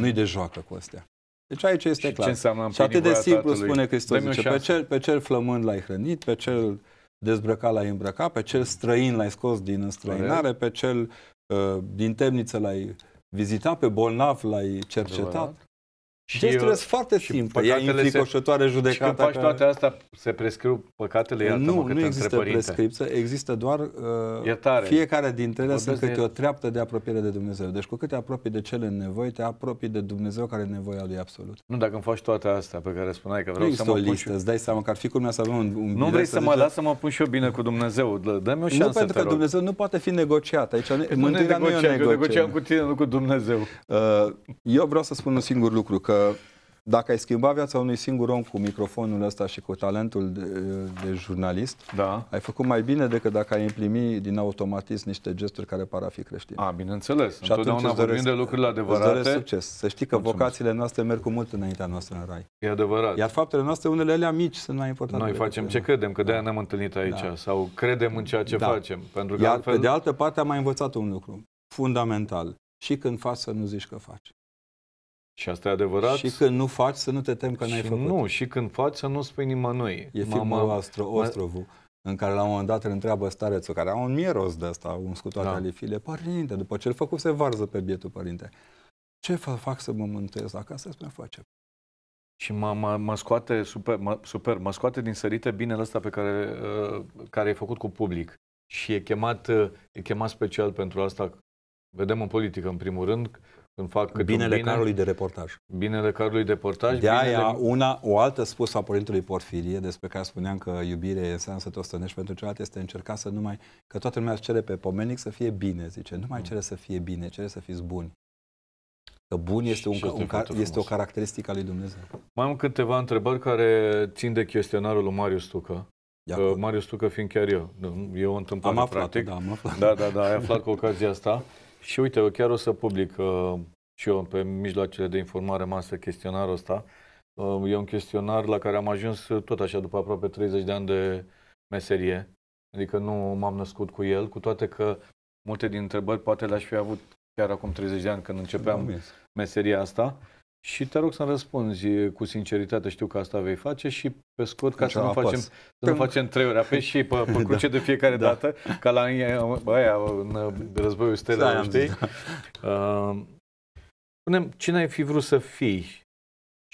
Nu-i de joacă cu astea. Deci aici este și clar. Ce înseamnă și atât de simplu tatălui. spune Hristos, zice, pe cel, pe cel flămând l-ai hrănit, pe cel dezbrăcat l-ai îmbrăcat, pe cel străin l-ai scos din înstrăinare, pe cel uh, din temniță l-ai vizitat, pe bolnav l-ai cercetat. Adevărat. Și Gesturile sunt foarte simple. Ea înfricoșătoare judecata. Și când faci care... toate astea, se prescriu păcatele? iată nu, nu există prescripție, există doar uh, Iertare. fiecare dintre ele sunt câte o treaptă de apropiere de Dumnezeu. Deci cu cât te apropii de cele nevoi, te apropii de Dumnezeu care e nevoia lui absolut. Nu, dacă îmi faci toate astea pe care spuneai că vreau nu să mă o listă, pun și... îți dai seama că ar fi cum mea să avem un, un Nu vrei să, să mă las să mă pun și eu bine cu Dumnezeu, dă-mi o șansă, Nu, pentru că Dumnezeu nu poate fi negociat. Aici păi nu e negociam cu tine, nu cu Dumnezeu. Uh, eu vreau să spun un singur lucru, că Uh, dacă ai schimba viața unui singur om cu microfonul ăsta și cu talentul de, de jurnalist, da. ai făcut mai bine decât dacă ai imprimi din automatism niște gesturi care par a fi creștine. A, bineînțeles. Și Întotdeauna vorbim de lucrurile adevărate. Îți succes. Să știi că Mulțumesc. vocațiile noastre merg cu mult înaintea noastră în rai. E adevărat. Iar faptele noastre, unele alea mici, sunt mai importante. Noi facem ce credem, că de-aia da. ne-am întâlnit aici. Da. Sau credem în ceea ce da. facem. Pentru că Iar altfel... pe de altă parte am mai învățat un lucru fundamental. Și când faci să nu zici că faci. Și asta e adevărat. Și când nu faci, să nu te temi că n-ai făcut. Nu, și când faci, să nu spui nimănui. E filmul Mama... Astro, Ostrovul, în care la un moment dat îl întreabă starețul, care are un miros de asta, un cu da. da. file, părinte, după ce l făcut se varză pe bietul părinte. Ce fac să mă mântuiesc acasă? Să face. Și mă, mă, mă scoate super, mă, super, mă scoate din sărite bine ăsta pe care, uh, care e făcut cu public. Și e chemat, uh, e chemat special pentru asta, vedem în politică în primul rând, când fac câte binele bine, carului de reportaj. Binele carului de reportaj. De aia, una, o altă spus a părintelui Porfirie, despre care spuneam că iubire înseamnă să te ostănești pentru celălalt, este încerca să nu mai, că toată lumea cere pe pomenic să fie bine, zice. Nu mai mm. cere să fie bine, cere să fiți buni. Că bun este, un, este, un, un este o caracteristică a lui Dumnezeu. Mai am câteva întrebări care țin de chestionarul lui Marius Tucă. Uh, Marius Tucă fiind chiar eu. Eu o întâmplare, am aflat, practic. Da, am aflat. Da, da, da, ai aflat cu ocazia asta. Și uite, chiar o să public uh, și eu pe mijloacele de informare masă chestionarul ăsta. Uh, e un chestionar la care am ajuns tot așa după aproape 30 de ani de meserie. Adică nu m-am născut cu el, cu toate că multe din întrebări poate le-aș fi avut chiar acum 30 de ani când începeam meseria asta. Și te rog să-mi răspunzi cu sinceritate, știu că asta vei face și pe scurt, ca să nu, facem, să nu facem trei ori apeși și pe, pe da. cruce da. de fiecare da. dată, ca la aia în războiul stelelor, da, știi? Da. Uh, punem, cine ai fi vrut să fii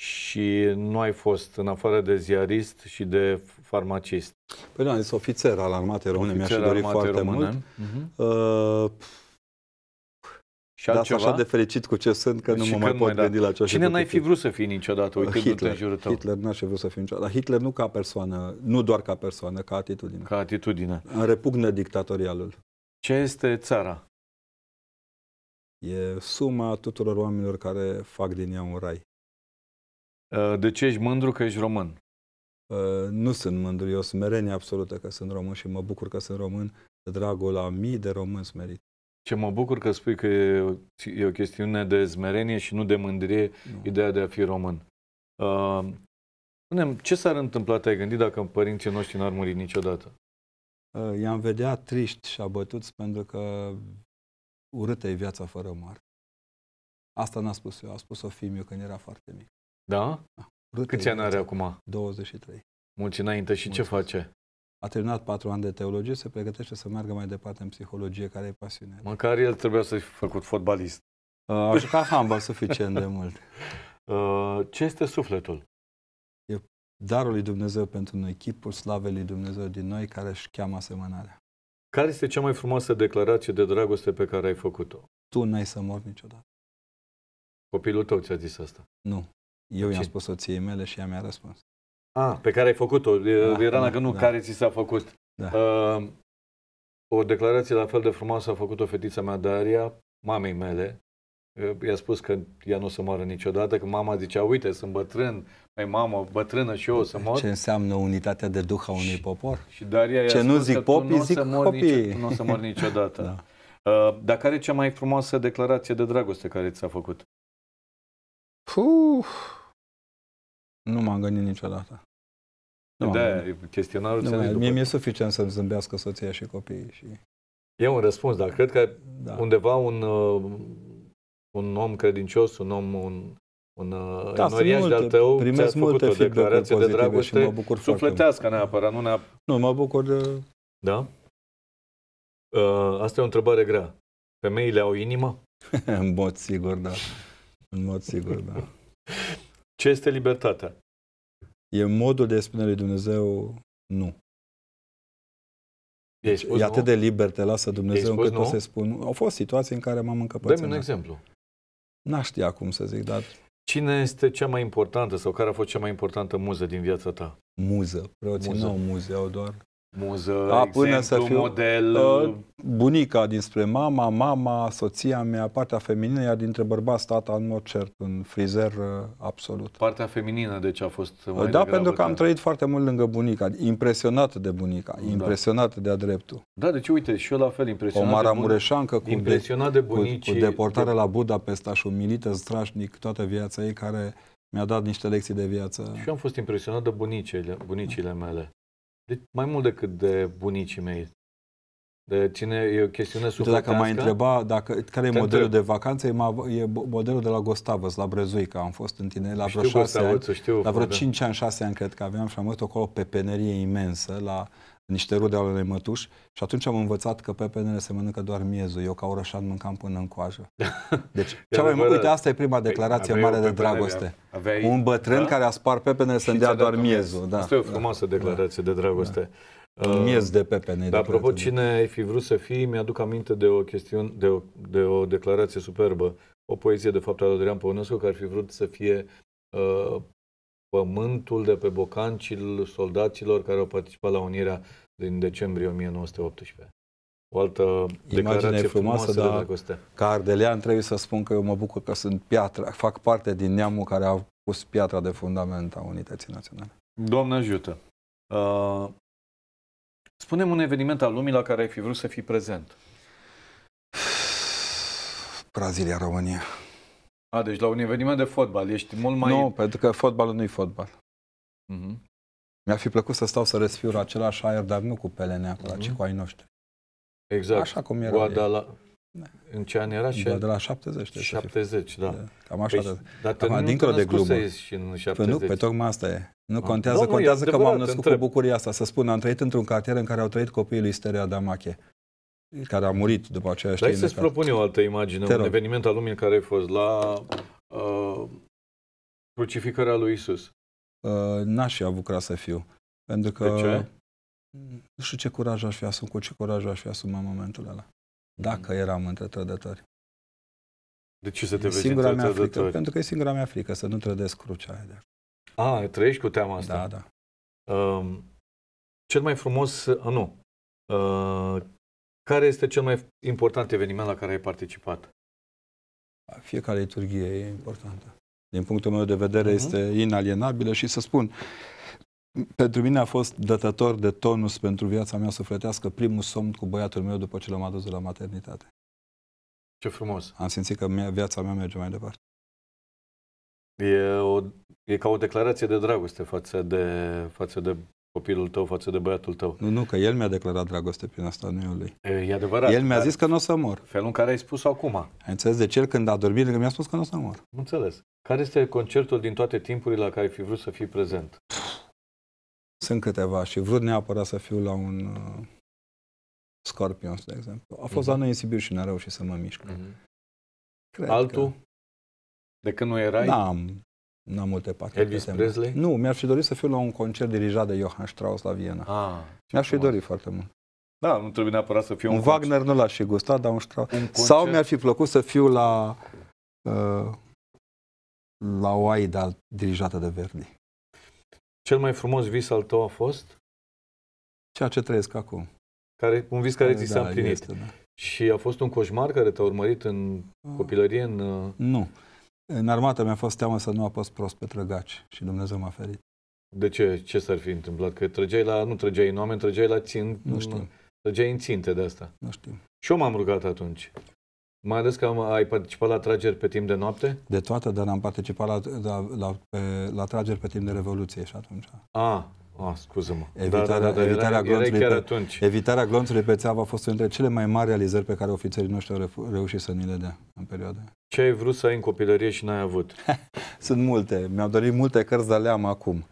și nu ai fost în afară de ziarist și de farmacist? Păi nu, da, am zis ofițer al armatei române, mi-aș dori foarte română. mult. Uh-huh. Uh, și da, altceva? așa de fericit cu ce sunt că nu mă mai pot mai, da? gândi da. la așa Cine n-ai fi vrut să fii niciodată uitându-te Hitler, în jurul tău? Hitler n-aș fi vrut să fiu niciodată. Hitler nu ca persoană, nu doar ca persoană, ca atitudine. Ca atitudine. În repugnă dictatorialul. Ce este țara? E suma tuturor oamenilor care fac din ea un rai. Ă, de ce ești mândru că ești român? Ă, nu sunt mândru, eu sunt merenie absolută că sunt român și mă bucur că sunt român, de dragul la mii de români smerit. Ce mă bucur că spui că e, e o chestiune de zmerenie și nu de mândrie nu. ideea de a fi român. Uh, ce s-ar întâmpla, te-ai gândit, dacă părinții noștri n-ar muri niciodată? Uh, i-am vedea triști și abătuți pentru că urâtă e viața fără moarte. Asta n-a spus eu, a spus-o fiul meu când era foarte mic. Da? da urâtă Câți ani are acum? 23. Mulți înainte și Mulțumesc. ce face? a terminat patru ani de teologie, se pregătește să meargă mai departe în psihologie, care e pasiunea. Măcar el trebuia să-și făcut fotbalist. Uh, a jucat handbal suficient de mult. Uh, ce este sufletul? E darul lui Dumnezeu pentru noi, chipul slavei lui Dumnezeu din noi care își cheamă asemănarea. Care este cea mai frumoasă declarație de dragoste pe care ai făcut-o? Tu n-ai să mor niciodată. Copilul tău ți-a zis asta? Nu. Eu i-am spus soției mele și ea mi-a răspuns. Ah, pe care ai făcut-o, da, Irana, da, că nu da. care ți s-a făcut. Da. Uh, o declarație la fel de frumoasă a făcut o fetița mea, Daria, mamei mele. Uh, i-a spus că ea nu o să moară niciodată, că mama zicea, uite, sunt bătrân, mai mamă, bătrână și eu o să mor. Ce înseamnă unitatea de duh a unui popor? Și Daria Ce nu zic popii, zic copii. nici, nu o să mor niciodată. da. Uh, dar care e cea mai frumoasă declarație de dragoste care ți s-a făcut? Puh. Nu m-am gândit niciodată. Nu de chestionarul nu mai, după... Mie mi-e suficient să-mi zâmbească soția și copiii. Și... E un răspuns, dar cred că da. undeva un, uh, un om credincios, un om, un, un uh, da, enoriaș multe, de-al tău, ți-a făcut o declarație de dragoste și mă bucur sufletească neapărat. Nu, neap... nu, mă bucur de... Da? Uh, asta e o întrebare grea. Femeile au inimă? în mod sigur, da. În mod sigur, da. Ce este libertatea? E modul de a spune lui Dumnezeu nu. Deci, e atât nu? de liber, te lasă Dumnezeu încât nu? pot să spun. Au fost situații în care m-am încăpățânat. Dă-mi un exemplu. N-aș ști acum să zic, dar... Cine este cea mai importantă sau care a fost cea mai importantă muză din viața ta? Muză. Preoții muză. nu au muze, au doar muză, A, da, exemplu, până să fiu, model... Uh, bunica dinspre mama, mama, soția mea, partea feminină, iar dintre bărbați tata în mod cert, în frizer uh, absolut. Partea feminină, deci a fost ă, mai Da, pentru că am trăit foarte mult lângă bunica, impresionată de bunica, da. impresionată de-a dreptul. Da, deci uite, și eu la fel, impresionat Omara de Mureșancă cu, impresionat de, de bunici, cu, cu deportarea de... la Budapesta și umilită strașnic toată viața ei, care mi-a dat niște lecții de viață. Și eu am fost impresionat de bunicile, bunicile mele de, mai mult decât de bunicii mei. De cine e o chestiune sufletească. Dacă mai întreba dacă, care e Te modelul întreb. de vacanță, e, e modelul de la Gostavăs, la Brezuica. Am fost în tine la vreo știu șase ani, știu, la vreo 5 da. ani, 6 ani cred că aveam și am văzut acolo pe penerie imensă la niște rude ale mătuș și atunci am învățat că pepenele se mănâncă doar miezul. Eu ca orășan mâncam până în coajă. Deci, cea mai mult, uite, asta e prima păi, declarație mare de dragoste. Aveai, un bătrân da? care a spart pepenele să-mi dea doar miezul. Da, asta e o da. frumoasă da. declarație da, de dragoste. Da. Uh, miez de pepene. Dar apropo, cine ai fi vrut să fii, mi-aduc aminte de o, chestiune, de o, de o declarație superbă. O poezie, de fapt, a lui Adrian Păunescu, care ar fi vrut să fie uh, pământul de pe bocancil soldaților care au participat la unirea din decembrie 1918. O altă imagine frumoasă, frumoasă dar ca ardelean trebuie să spun că eu mă bucur că sunt piatra, fac parte din neamul care a pus piatra de fundament a Unității Naționale. Doamne ajută! Uh, spune un eveniment al lumii la care ai fi vrut să fii prezent. Brazilia, România. A, deci la un eveniment de fotbal ești mult mai... Nu, pentru că fotbalul nu-i fotbal. Uh-huh. Mhm. Mi-ar fi plăcut să stau să respir același aer, dar nu cu PLN acolo, uh-huh. ci mhm. cu ai noștri. Exact. Așa cum era. Guadala... Da. În ce an era? Ce? De la 70. 70, da. da. Cam așa. Păi, Dar Acum, dincolo de glumă. Și în 70. Păi nu, pe păi tocmai asta e. Nu ah. contează, nu, contează că m-am născut întreb. cu bucuria asta. Să spun, am trăit într-un cartier în care au trăit copiii lui Sterea Damache care a murit după aceea Hai să-ți propun eu o altă imagine, Te un rog. eveniment al lumii în care ai fost, la uh, crucificarea lui Isus. Uh, n-aș fi avut să fiu. Pentru că... De ce? Nu știu ce curaj aș fi asumat, cu ce curaj aș fi asumat momentul ăla. Dacă mm. eram între trădători. De ce să te vezi singura mea Frică, pentru că e singura mea frică să nu trădesc crucea aia de A, ah, trăiești cu teama asta? Da, da. Uh, cel mai frumos, uh, nu, uh, care este cel mai important eveniment la care ai participat? Fiecare liturghie e importantă. Din punctul meu de vedere uh-huh. este inalienabilă și să spun, pentru mine a fost dătător de tonus pentru viața mea sufletească primul somn cu băiatul meu după ce l-am adus de la maternitate. Ce frumos! Am simțit că mea, viața mea merge mai departe. E, o, e ca o declarație de dragoste față de, față de copilul tău față de băiatul tău. Nu, nu, că el mi-a declarat dragoste prin asta, nu eu lui. E, e adevărat. El mi-a zis că nu o să mor. Felul în care ai spus acum. Ai înțeles? de deci cel când a dormit că mi-a spus că nu o să mor. Înțeles. Care este concertul din toate timpurile la care ai fi vrut să fii prezent? Sunt câteva și vrut neapărat să fiu la un uh, Scorpions, de exemplu. A fost uh-huh. anul în Sibiu și n-a reușit să mă mișc. Uh-huh. Cred Altul? Că... De când nu erai? N-am. Nu am multe pachete. Elvis Presley? Nu, mi-ar fi dorit să fiu la un concert dirijat de Johann Strauss la Viena. Ah, mi-aș fi dorit foarte mult. Da, nu trebuie neapărat să fiu un, un Wagner nu l-aș fi gustat, dar un Strauss. Un concert... Sau mi-ar fi plăcut să fiu la uh, la o Aida dirijată de Verdi. Cel mai frumos vis al tău a fost? Ceea ce trăiesc acum. Care, un vis care, care ți s-a da, împlinit. Este, da. Și a fost un coșmar care te-a urmărit în ah. copilărie? În... Uh, nu. În armată mi-a fost teamă să nu apăs prost pe trăgaci și Dumnezeu m-a ferit. De ce? Ce s-ar fi întâmplat? Că trăgeai la, nu trăgeai în oameni, trăgeai la țin, nu știu. Trăgeai în ținte de asta. Nu știu. Și eu m-am rugat atunci. Mai ales că am, ai participat la trageri pe timp de noapte? De toate, dar am participat la, la, la, pe, la trageri pe timp de Revoluție și atunci. A, a scuză-mă. Evitarea, da da da, da, da, da, evitarea, era, glonțului era pe, evitarea glonțului pe țeavă a fost una dintre cele mai mari realizări pe care ofițerii noștri au reușit să ni le dea în perioada ce ai vrut să ai în copilărie și n-ai avut? Sunt multe. Mi-au dorit multe cărți, dar le am acum.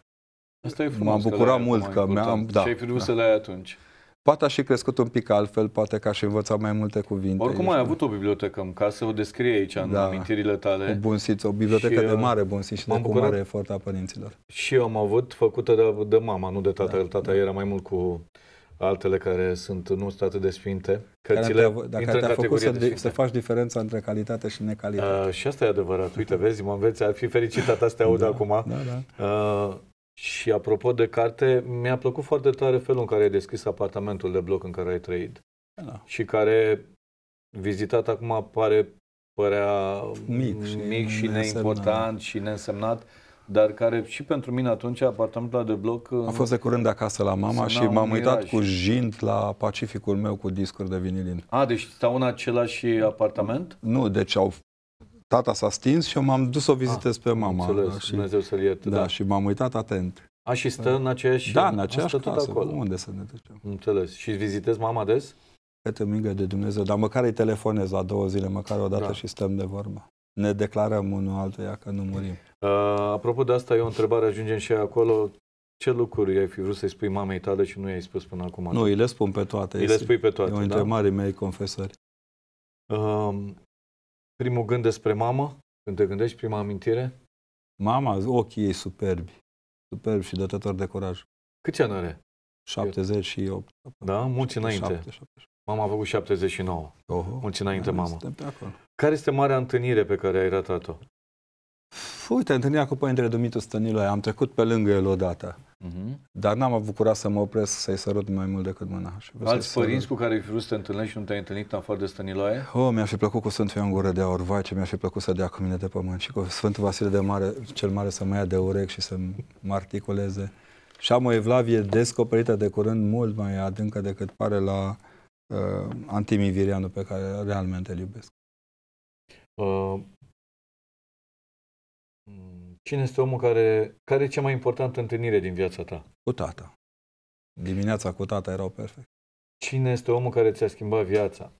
Asta e frumos. M-am bucurat că mult că mi-am... Da, Ce ai vrut da. să le ai atunci? Poate aș fi crescut un pic altfel, poate că aș fi învățat mai multe cuvinte. Oricum ai avut o bibliotecă în casă, o descrie aici în da, amintirile tale. Cu bunsiț, o bibliotecă și, de uh, mare bunsiț și de cu mare efort a părinților. Și eu am avut făcută de, de mama, nu de tatăl. Da, tata da. era mai mult cu altele care sunt nu sunt atât de sfinte. Cărțile te-a, dacă te-a făcut să, de, să faci diferența între calitate și necalitate. Uh, și asta e adevărat. Uite, vezi, mă înveți, ar fi fericit asta te aud da, acum. Da, da. Uh, și apropo de carte, mi-a plăcut foarte tare felul în care ai descris apartamentul de bloc în care ai trăit. Da. Și care vizitat acum pare părea mic și, mic și neimportant și neînsemnat dar care și pentru mine atunci apartamentul de bloc... A uh, fost de curând de acasă la mama și m-am uitat cu jint la Pacificul meu cu discuri de vinilin. A, deci stau în același apartament? Nu, deci au tata s-a stins și eu m-am dus o ah, vizitez pe mama. Înțeles, da, și, Dumnezeu să-l ierte. Da, da, și m-am uitat atent. A, și stă în aceeași... Da, în aceeași casă. Acolo. Unde să ne ducem? Înțeles. Și vizitez mama des? Fete mingă de Dumnezeu, dar măcar îi telefonez la două zile, măcar o dată da. și stăm de vorbă. Ne declarăm unul altuia că nu murim. Uh, apropo de asta, e o întrebare, ajungem și acolo. Ce lucruri ai fi vrut să-i spui mamei tale și nu i-ai spus până acum? Nu, îi le spun pe toate. Îi le spui pe toate, E unul dintre da? mei confesări. Uh, primul gând despre mamă, când te gândești, prima amintire? Mama, ochii ei superbi. superbi și dătător de curaj. Câți ani are? 78. Da? Mulți înainte. 7, 7. Mama a făcut 79. Oho, Mulți înainte, mama. Care este marea întâlnire pe care ai ratat-o? Uite, întâlnirea cu Părintele Dumitru Stăniloae, am trecut pe lângă el odată. Uh-huh. Dar n-am avut curaj să mă opresc să-i sărut mai mult decât mâna. Și Alți părinți cu care ai vrut să te întâlnești și nu te-ai întâlnit în afară de Stăniloae? Oh, mi a fi plăcut cu Sfântul Ioan Gură de Aur, vai ce mi a fi plăcut să dea cu mine de pământ și cu Sfântul Vasile de mare, cel Mare să mă ia de urechi și să mă articuleze. Și am o evlavie descoperită de curând mult mai adâncă decât pare la uh, Antimi Virianu pe care realmente îl iubesc. Uh, Mm, cine este omul care, care e cea mai importantă întâlnire din viața ta? Cu tata. Dimineața cu tata erau perfect. Cine este omul care ți-a schimbat viața?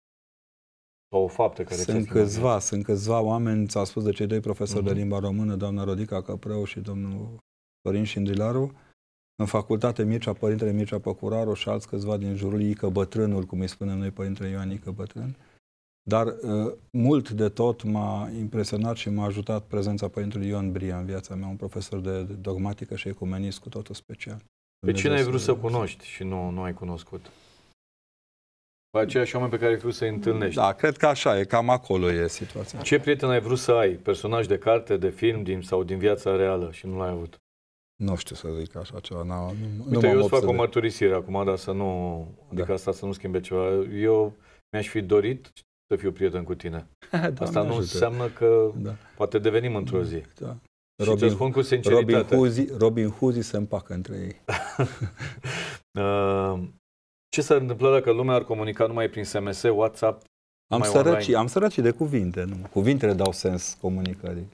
Sau o faptă care sunt ți-a câțiva, viața? Sunt câțiva oameni, ți-a spus de cei doi profesori uh-huh. de mhm. limba română, doamna Rodica Căpreu și domnul Florin Șindrilaru. În facultate Mircea, părintele Mircea Păcuraru și alți câțiva din jurul Ică Bătrânul, cum îi spunem noi, părintele Ioan Ică Bătrân. Uh, dar uh, mult de tot m-a impresionat și m-a ajutat prezența Părintelui Ion Bria în viața mea, un profesor de dogmatică și ecumenist cu totul special. Pe Dumnezeu cine ai vrut să cunoști și nu, nu ai cunoscut? Pe aceiași oameni pe care ai vrut să-i întâlnești. Da, cred că așa e, cam acolo e situația. Ce prieten ai vrut să ai? Personaj de carte, de film din, sau din viața reală și nu l-ai avut? Nu știu să zic așa ceva. nu, Uite, nu eu îți fac o mărturisire acum, dar să nu... Da. Adică da. asta să nu schimbe ceva. Eu mi-aș fi dorit să fiu prieten cu tine. Doamne Asta nu ajută. înseamnă că da. poate devenim într-o zi. Da. Și Robin, spun cu sinceritate. Robin Hoodie, Robin se împacă între ei. Uh, ce s-ar întâmpla dacă lumea ar comunica numai prin SMS, WhatsApp, am săraci, am săraci de cuvinte. Nu? Cuvintele dau sens comunicării.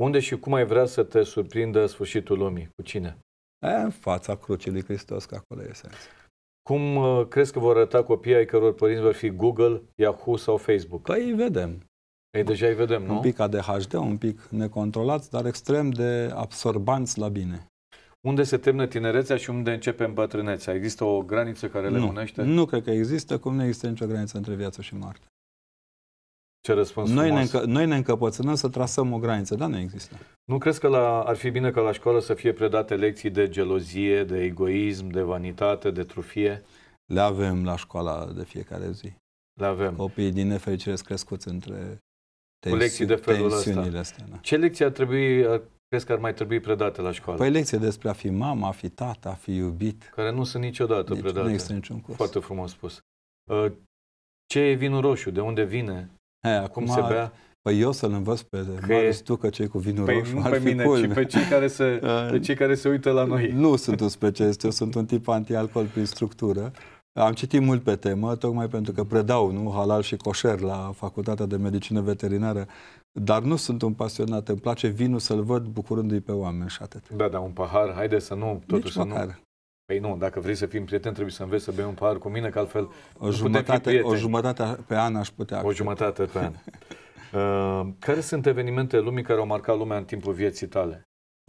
Unde și cum ai vrea să te surprindă sfârșitul lumii? Cu cine? E, în fața crucii lui Hristos, că acolo e sens. Cum uh, crezi că vor arăta copiii ai căror părinți vor fi Google, Yahoo sau Facebook? Păi vedem. Ei, deja îi vedem, nu? Un pic ADHD, un pic necontrolați, dar extrem de absorbanți la bine. Unde se termină tinerețea și unde începe îmbătrânețea? Există o graniță care le nu, unește? Nu cred că există, cum nu există nicio graniță între viață și moarte. Ce răspuns noi ne, încă, noi ne încăpățânăm să trasăm o graniță, dar nu există. Nu crezi că la, ar fi bine ca la școală să fie predate lecții de gelozie, de egoism, de vanitate, de trufie? Le avem la școala de fiecare zi. Le avem. Copiii din nefericire sunt crescuți între tensi- lecții de felul ăsta. Astea, da. Ce lecții ar trebui, crezi că ar mai trebui predate la școală? Păi lecții despre a fi mamă, a fi tată, a fi iubit. Care nu sunt niciodată Nici, deci predate. Nu există niciun curs. Foarte frumos spus. Uh, ce e vinul roșu? De unde vine? He, acum cum se bea? Păi eu să-l învăț pe că Marius Tucă că cei cu vinul păi roșu nu pe mine, cool. ci pe cei, care se, da. pe cei care se uită la noi. Nu sunt un specialist, eu sunt un tip anti-alcool prin structură. Am citit mult pe temă, tocmai pentru că predau, nu, halal și coșer la Facultatea de Medicină Veterinară, dar nu sunt un pasionat, îmi place vinul să-l văd bucurându-i pe oameni și atât. Da, da, un pahar, haide să nu, totuși Nici să măcar. nu Păi nu, dacă vrei să fim prieteni, trebuie să înveți să bei un pahar cu mine, că altfel o jumătate, O jumătate pe an aș putea. O jumătate pe an. uh, care sunt evenimentele lumii care au marcat lumea în timpul vieții tale?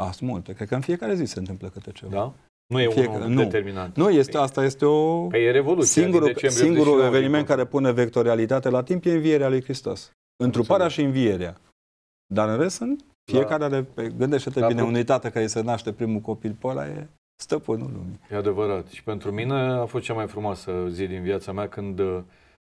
A, ah, sunt multe. Cred că în fiecare zi se întâmplă câte ceva. Da? Nu e Fiecare, unul nu. determinant. Nu, este, asta este o... Păi e revoluția singurul, deci singurul eveniment care pune vectorialitate la timp e învierea lui Hristos. Întruparea și învierea. Dar în rest, sunt da. fiecare da. are... Păi, gândește-te da, bine, unitatea care se naște primul copil pe ăla e stăpânul lumii. E adevărat. Și pentru mine a fost cea mai frumoasă zi din viața mea când uh,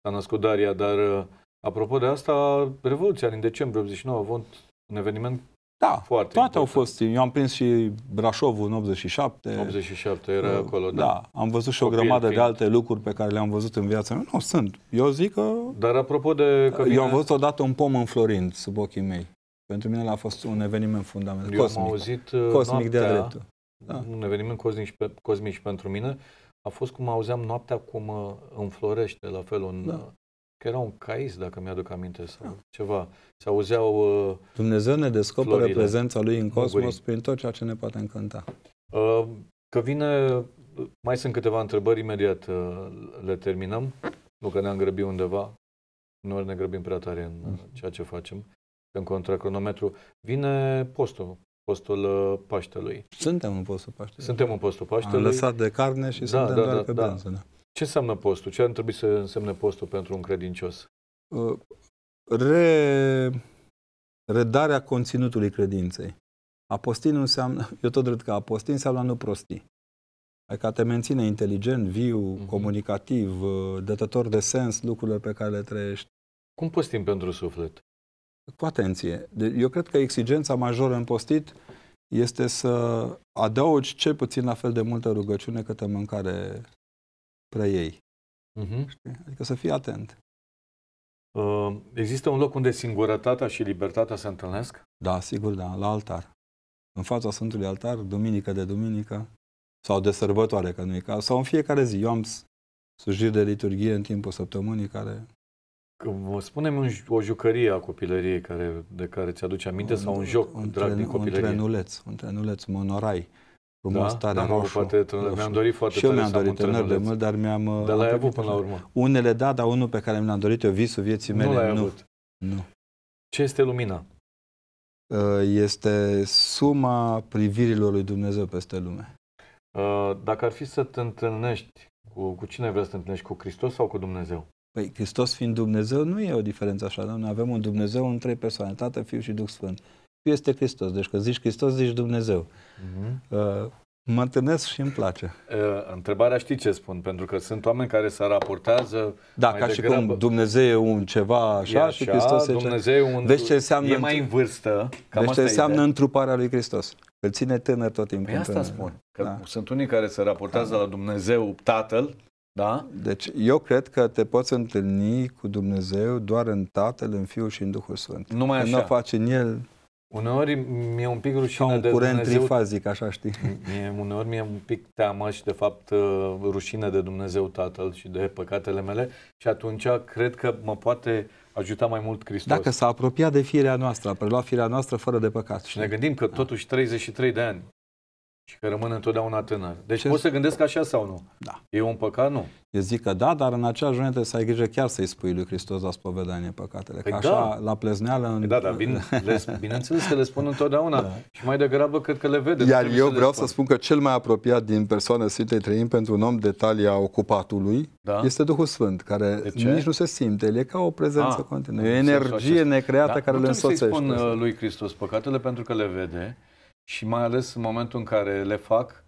s-a născut Daria, dar uh, apropo de asta, Revoluția din decembrie 89 a avut un eveniment da, foarte toate important. au fost. Eu am prins și Brașovul în 87. 87 era uh, acolo, da. da. Am văzut și Copil, o grămadă fiind. de alte lucruri pe care le-am văzut în viața mea. Nu, sunt. Eu zic că... Dar apropo de... Că eu am văzut odată un pom Florin, sub ochii mei. Pentru mine a fost un eveniment fundamental. Eu cosmic. am auzit uh, cosmic noaptea, de dreptul da. un eveniment cosmic și, pe, cosmic și pentru mine, a fost cum auzeam noaptea cum uh, înflorește la fel un... Da. Uh, că era un cais, dacă mi-aduc aminte, sau da. ceva. Se auzeau uh, Dumnezeu ne descoperă florile, prezența Lui în cosmos măgurii. prin tot ceea ce ne poate încânta. Uh, că vine... Mai sunt câteva întrebări, imediat uh, le terminăm. Nu că ne-am grăbit undeva. Nu ne grăbim prea tare în uh-huh. ceea ce facem. În contracronometru. Vine postul postul uh, Paștelui. Suntem în postul Paștelui. Suntem în postul Paștelui. Am lăsat de carne și da, suntem da, doar da, pe da. brânză. Da. Ce înseamnă postul? Ce ar trebui să însemne postul pentru un credincios? Uh, re... Redarea conținutului credinței. Apostin nu înseamnă, eu tot drept că apostin înseamnă nu prosti. Adică te menține inteligent, viu, mm-hmm. comunicativ, uh, dătător de sens lucrurile pe care le trăiești. Cum postim pentru suflet? cu atenție. Eu cred că exigența majoră în postit este să adaugi cel puțin la fel de multă rugăciune câtă mâncare ei. Uh-huh. Mhm. Adică să fii atent. Uh, există un loc unde singurătatea și libertatea se întâlnesc? Da, sigur, da, la altar. În fața Sfântului Altar, duminică de duminică, sau de sărbătoare, că nu e ca, sau în fiecare zi. Eu am slujiri de liturghie în timpul săptămânii care Spune-mi o jucărie a copilăriei care, de care ți-aduce aminte un, sau un joc un drag tren, din copilărie? Un trenuleț, un trenuleț monorai. Frumos, da? tare, da, roșu. Poate, roșu. Mi-am dorit foarte Și eu mi-am dorit trenuri de mult, dar mi-am... Dar l-ai avut până la urmă. Unele da, dar unul pe care mi l-am dorit eu, visul vieții mele, nu. L-ai nu. Avut. nu. Ce este lumina? Ă, este suma privirilor lui Dumnezeu peste lume. Ă, dacă ar fi să te întâlnești, cu, cu cine vrei să te întâlnești? Cu Hristos sau cu Dumnezeu? Păi Hristos fiind Dumnezeu nu e o diferență așa, da? Noi avem un Dumnezeu în trei persoane, Tată, Fiu și Duh Sfânt. Fiu este Hristos, deci că zici Hristos, zici Dumnezeu. Uh-huh. Uh, mă întâlnesc și îmi place. Uh, întrebarea știi ce spun, pentru că sunt oameni care se raportează Da, mai ca și cum Dumnezeu e un ceva așa, e așa și Hristos e un... Vezi deci ce înseamnă e mai în vârstă. Cam deci ce înseamnă ideea. întruparea lui Hristos. Îl ține tânăr tot timpul. Păi asta spun. Că da. Sunt unii care se raportează da. la Dumnezeu Tatăl, da? Deci eu cred că te poți întâlni cu Dumnezeu doar în Tatăl, în Fiul și în Duhul Sfânt. Numai mai așa. Nu face în El Uneori mi-e un pic rușine un de curent Dumnezeu. trifazic, așa știi. Mie, uneori mi-e un pic teamă și de fapt uh, rușine de Dumnezeu Tatăl și de păcatele mele și atunci cred că mă poate ajuta mai mult Hristos. Dacă s-a apropiat de firea noastră, a preluat firea noastră fără de păcat. Și ne gândim că da. totuși 33 de ani și că rămân întotdeauna tânăr. Deci Ce... poți să gândesc așa sau nu? Da. E un păcat? Nu. Eu zic că da, dar în acea jurnă trebuie să ai grijă chiar să-i spui lui Hristos la spovedanie păcatele. Păi că da. așa, la plezneală... În... Păi da, da, bine, le, bineînțeles că le spun întotdeauna. Da. Și mai degrabă cred că le vede. Iar eu vreau să spun că cel mai apropiat din persoană Sfintei Trăim pentru un om de talia ocupatului da? este Duhul Sfânt, care nici nu se simte. El e ca o prezență ah. continuă. E energie necreată da? care nu le însoțește. Nu uh, lui Hristos păcatele pentru că le vede, și mai ales în momentul în care le fac.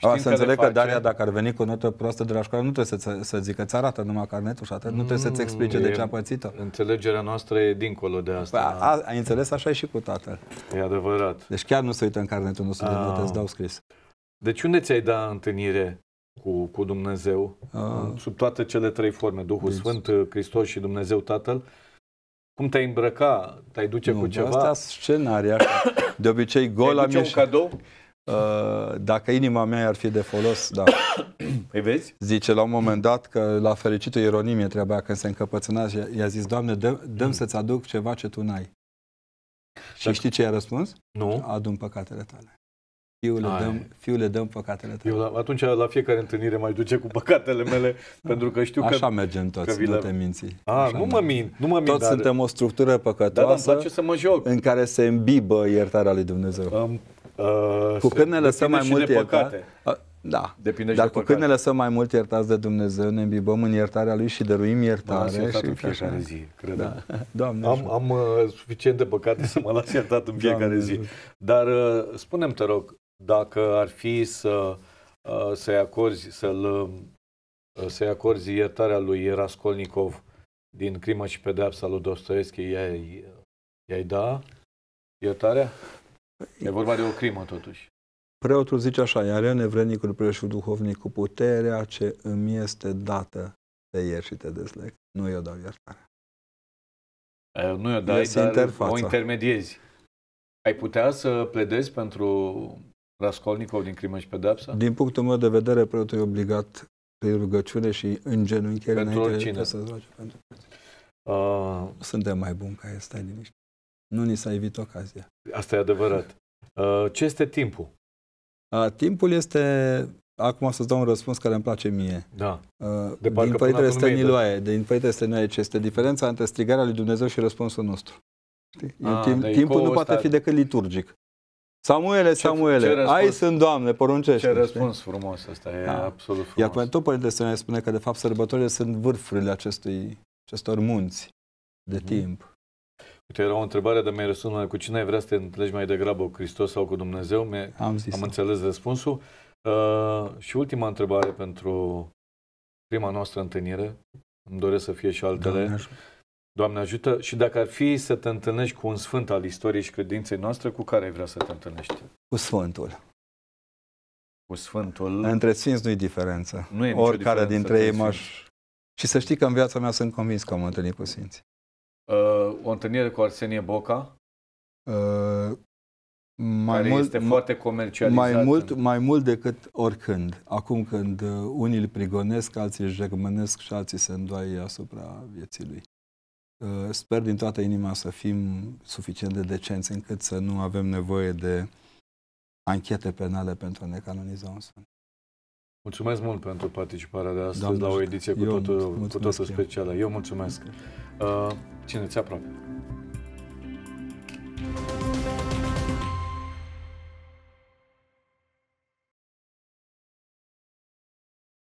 A, să că înțeleg că face... Daria, dacă ar veni cu notă proastă de la școală, nu trebuie să, să zică, ți arată numai carnetul și atât, nu, nu trebuie să-ți mm, explice e, de ce a pățit-o. Înțelegerea noastră e dincolo de asta. Păi, a, ai înțeles așa e și cu tatăl. E adevărat. Deci chiar nu se uită în carnetul nostru de ah. note, îți dau scris. Deci unde ți-ai da întâlnire cu, cu Dumnezeu, a. Ah. sub toate cele trei forme, Duhul deci. Sfânt, Hristos și Dumnezeu Tatăl, cum te-ai îmbrăca, te-ai duce nu, cu ceva. Asta scenarii. De obicei, gol am ieșit. un cadou? Uh, dacă inima mea ar fi de folos, da. Păi vezi? Zice la un moment dat că la fericitul Ieronimie trebuia când se încăpățâna și i-a zis, Doamne, dăm, dăm să-ți aduc ceva ce tu n-ai. Și știi ce i-a răspuns? Nu. adu păcatele tale. Fiul le, dăm, fiul le dăm păcatele tale. Eu la, atunci la fiecare întâlnire mai duce cu păcatele mele, pentru că știu că... Așa mergem toți, că nu te minți. A, Așa nu mă min, nu mă min. Toți dar... suntem o structură păcătoasă da, da, să mă joc. în care se îmbibă iertarea lui Dumnezeu. Um, uh, da. cu cât ne lăsăm mai mult iertare... Da, Depinde dar cu cât ne lăsăm mai mult iertați de Dumnezeu, ne îmbibăm în iertarea Lui și dăruim iertare. și în fiecare zi, cred. Da. Doamne am am uh, suficient de păcate să mă las iertat în fiecare Doamne zi. Dar uh, spunem te rog, dacă ar fi să, uh, să-i acorzi, să-l, uh, să-i acorzi iertarea lui Raskolnikov din Crimă și pedeapsa lui Dostoevski, i-ai, i-ai da iertarea? E vorba de o crimă, totuși. Preotul zice așa, iar eu, nevrednicul preoșul duhovnic, cu puterea ce îmi este dată de ieri și te dezleg. Nu eu dau iertare. Nu eu dai, dar interfața. o intermediezi. Ai putea să pledezi pentru Rascolnicov din crimă și pedepsă? Din punctul meu de vedere, preotul e obligat prin rugăciune și în genunchi pentru înainte oricine. să roage pentru uh... Suntem mai buni ca stai liniște. Nu ni s-a evit ocazia. Asta e adevărat. Uh, ce este timpul? Uh, timpul este... Acum să-ți dau un răspuns care îmi place mie. Da. Uh, de din Părintele Stăniloae. Din Părintele Stăniloae ce este diferența între strigarea lui Dumnezeu și răspunsul nostru. Știi? A, ah, timp, timpul nu poate ăsta... fi decât liturgic. Samuele, Samuele, ce, ce răspuns, ai sunt Doamne, poruncește. Ce răspuns știi? frumos ăsta, e da. absolut frumos. Iar Cuvântul Părintele Sănăie spune că de fapt sărbătorile sunt vârfurile acestui, acestor munți de mm-hmm. timp. Uite, era o întrebare, dar mi-ai răspuns cu cine ai vrea să te întâlnești mai degrabă, cu Hristos sau cu Dumnezeu? Mi- am, zis am înțeles răspunsul. Uh, și ultima întrebare pentru prima noastră întâlnire. Îmi doresc să fie și altele. Doamne Doamne ajută și dacă ar fi să te întâlnești cu un sfânt al istoriei și credinței noastre, cu care ai vrea să te întâlnești? Cu sfântul. Cu sfântul? Între sfinți nu-i diferență. Nu e Oricare dintre ei m-aș... Și să știi că în viața mea sunt convins că am întâlnit cu sfinți. Uh, o întâlnire cu Arsenie Boca? Uh, mai care mult, este foarte comercializată. Mai mult, mai mult decât oricând. Acum când uh, unii îl prigonesc, alții îl jegmănesc și alții se îndoaie asupra vieții lui. Ă, sper din toată inima să fim suficient de decenți încât să nu avem nevoie de anchete penale pentru a ne canoniza un sfânt. Mulțumesc mult pentru participarea de astăzi Doamne la o ediție cu totul, cu totul specială. Eu mulțumesc. Uh, ă, cine ți aproape? thank you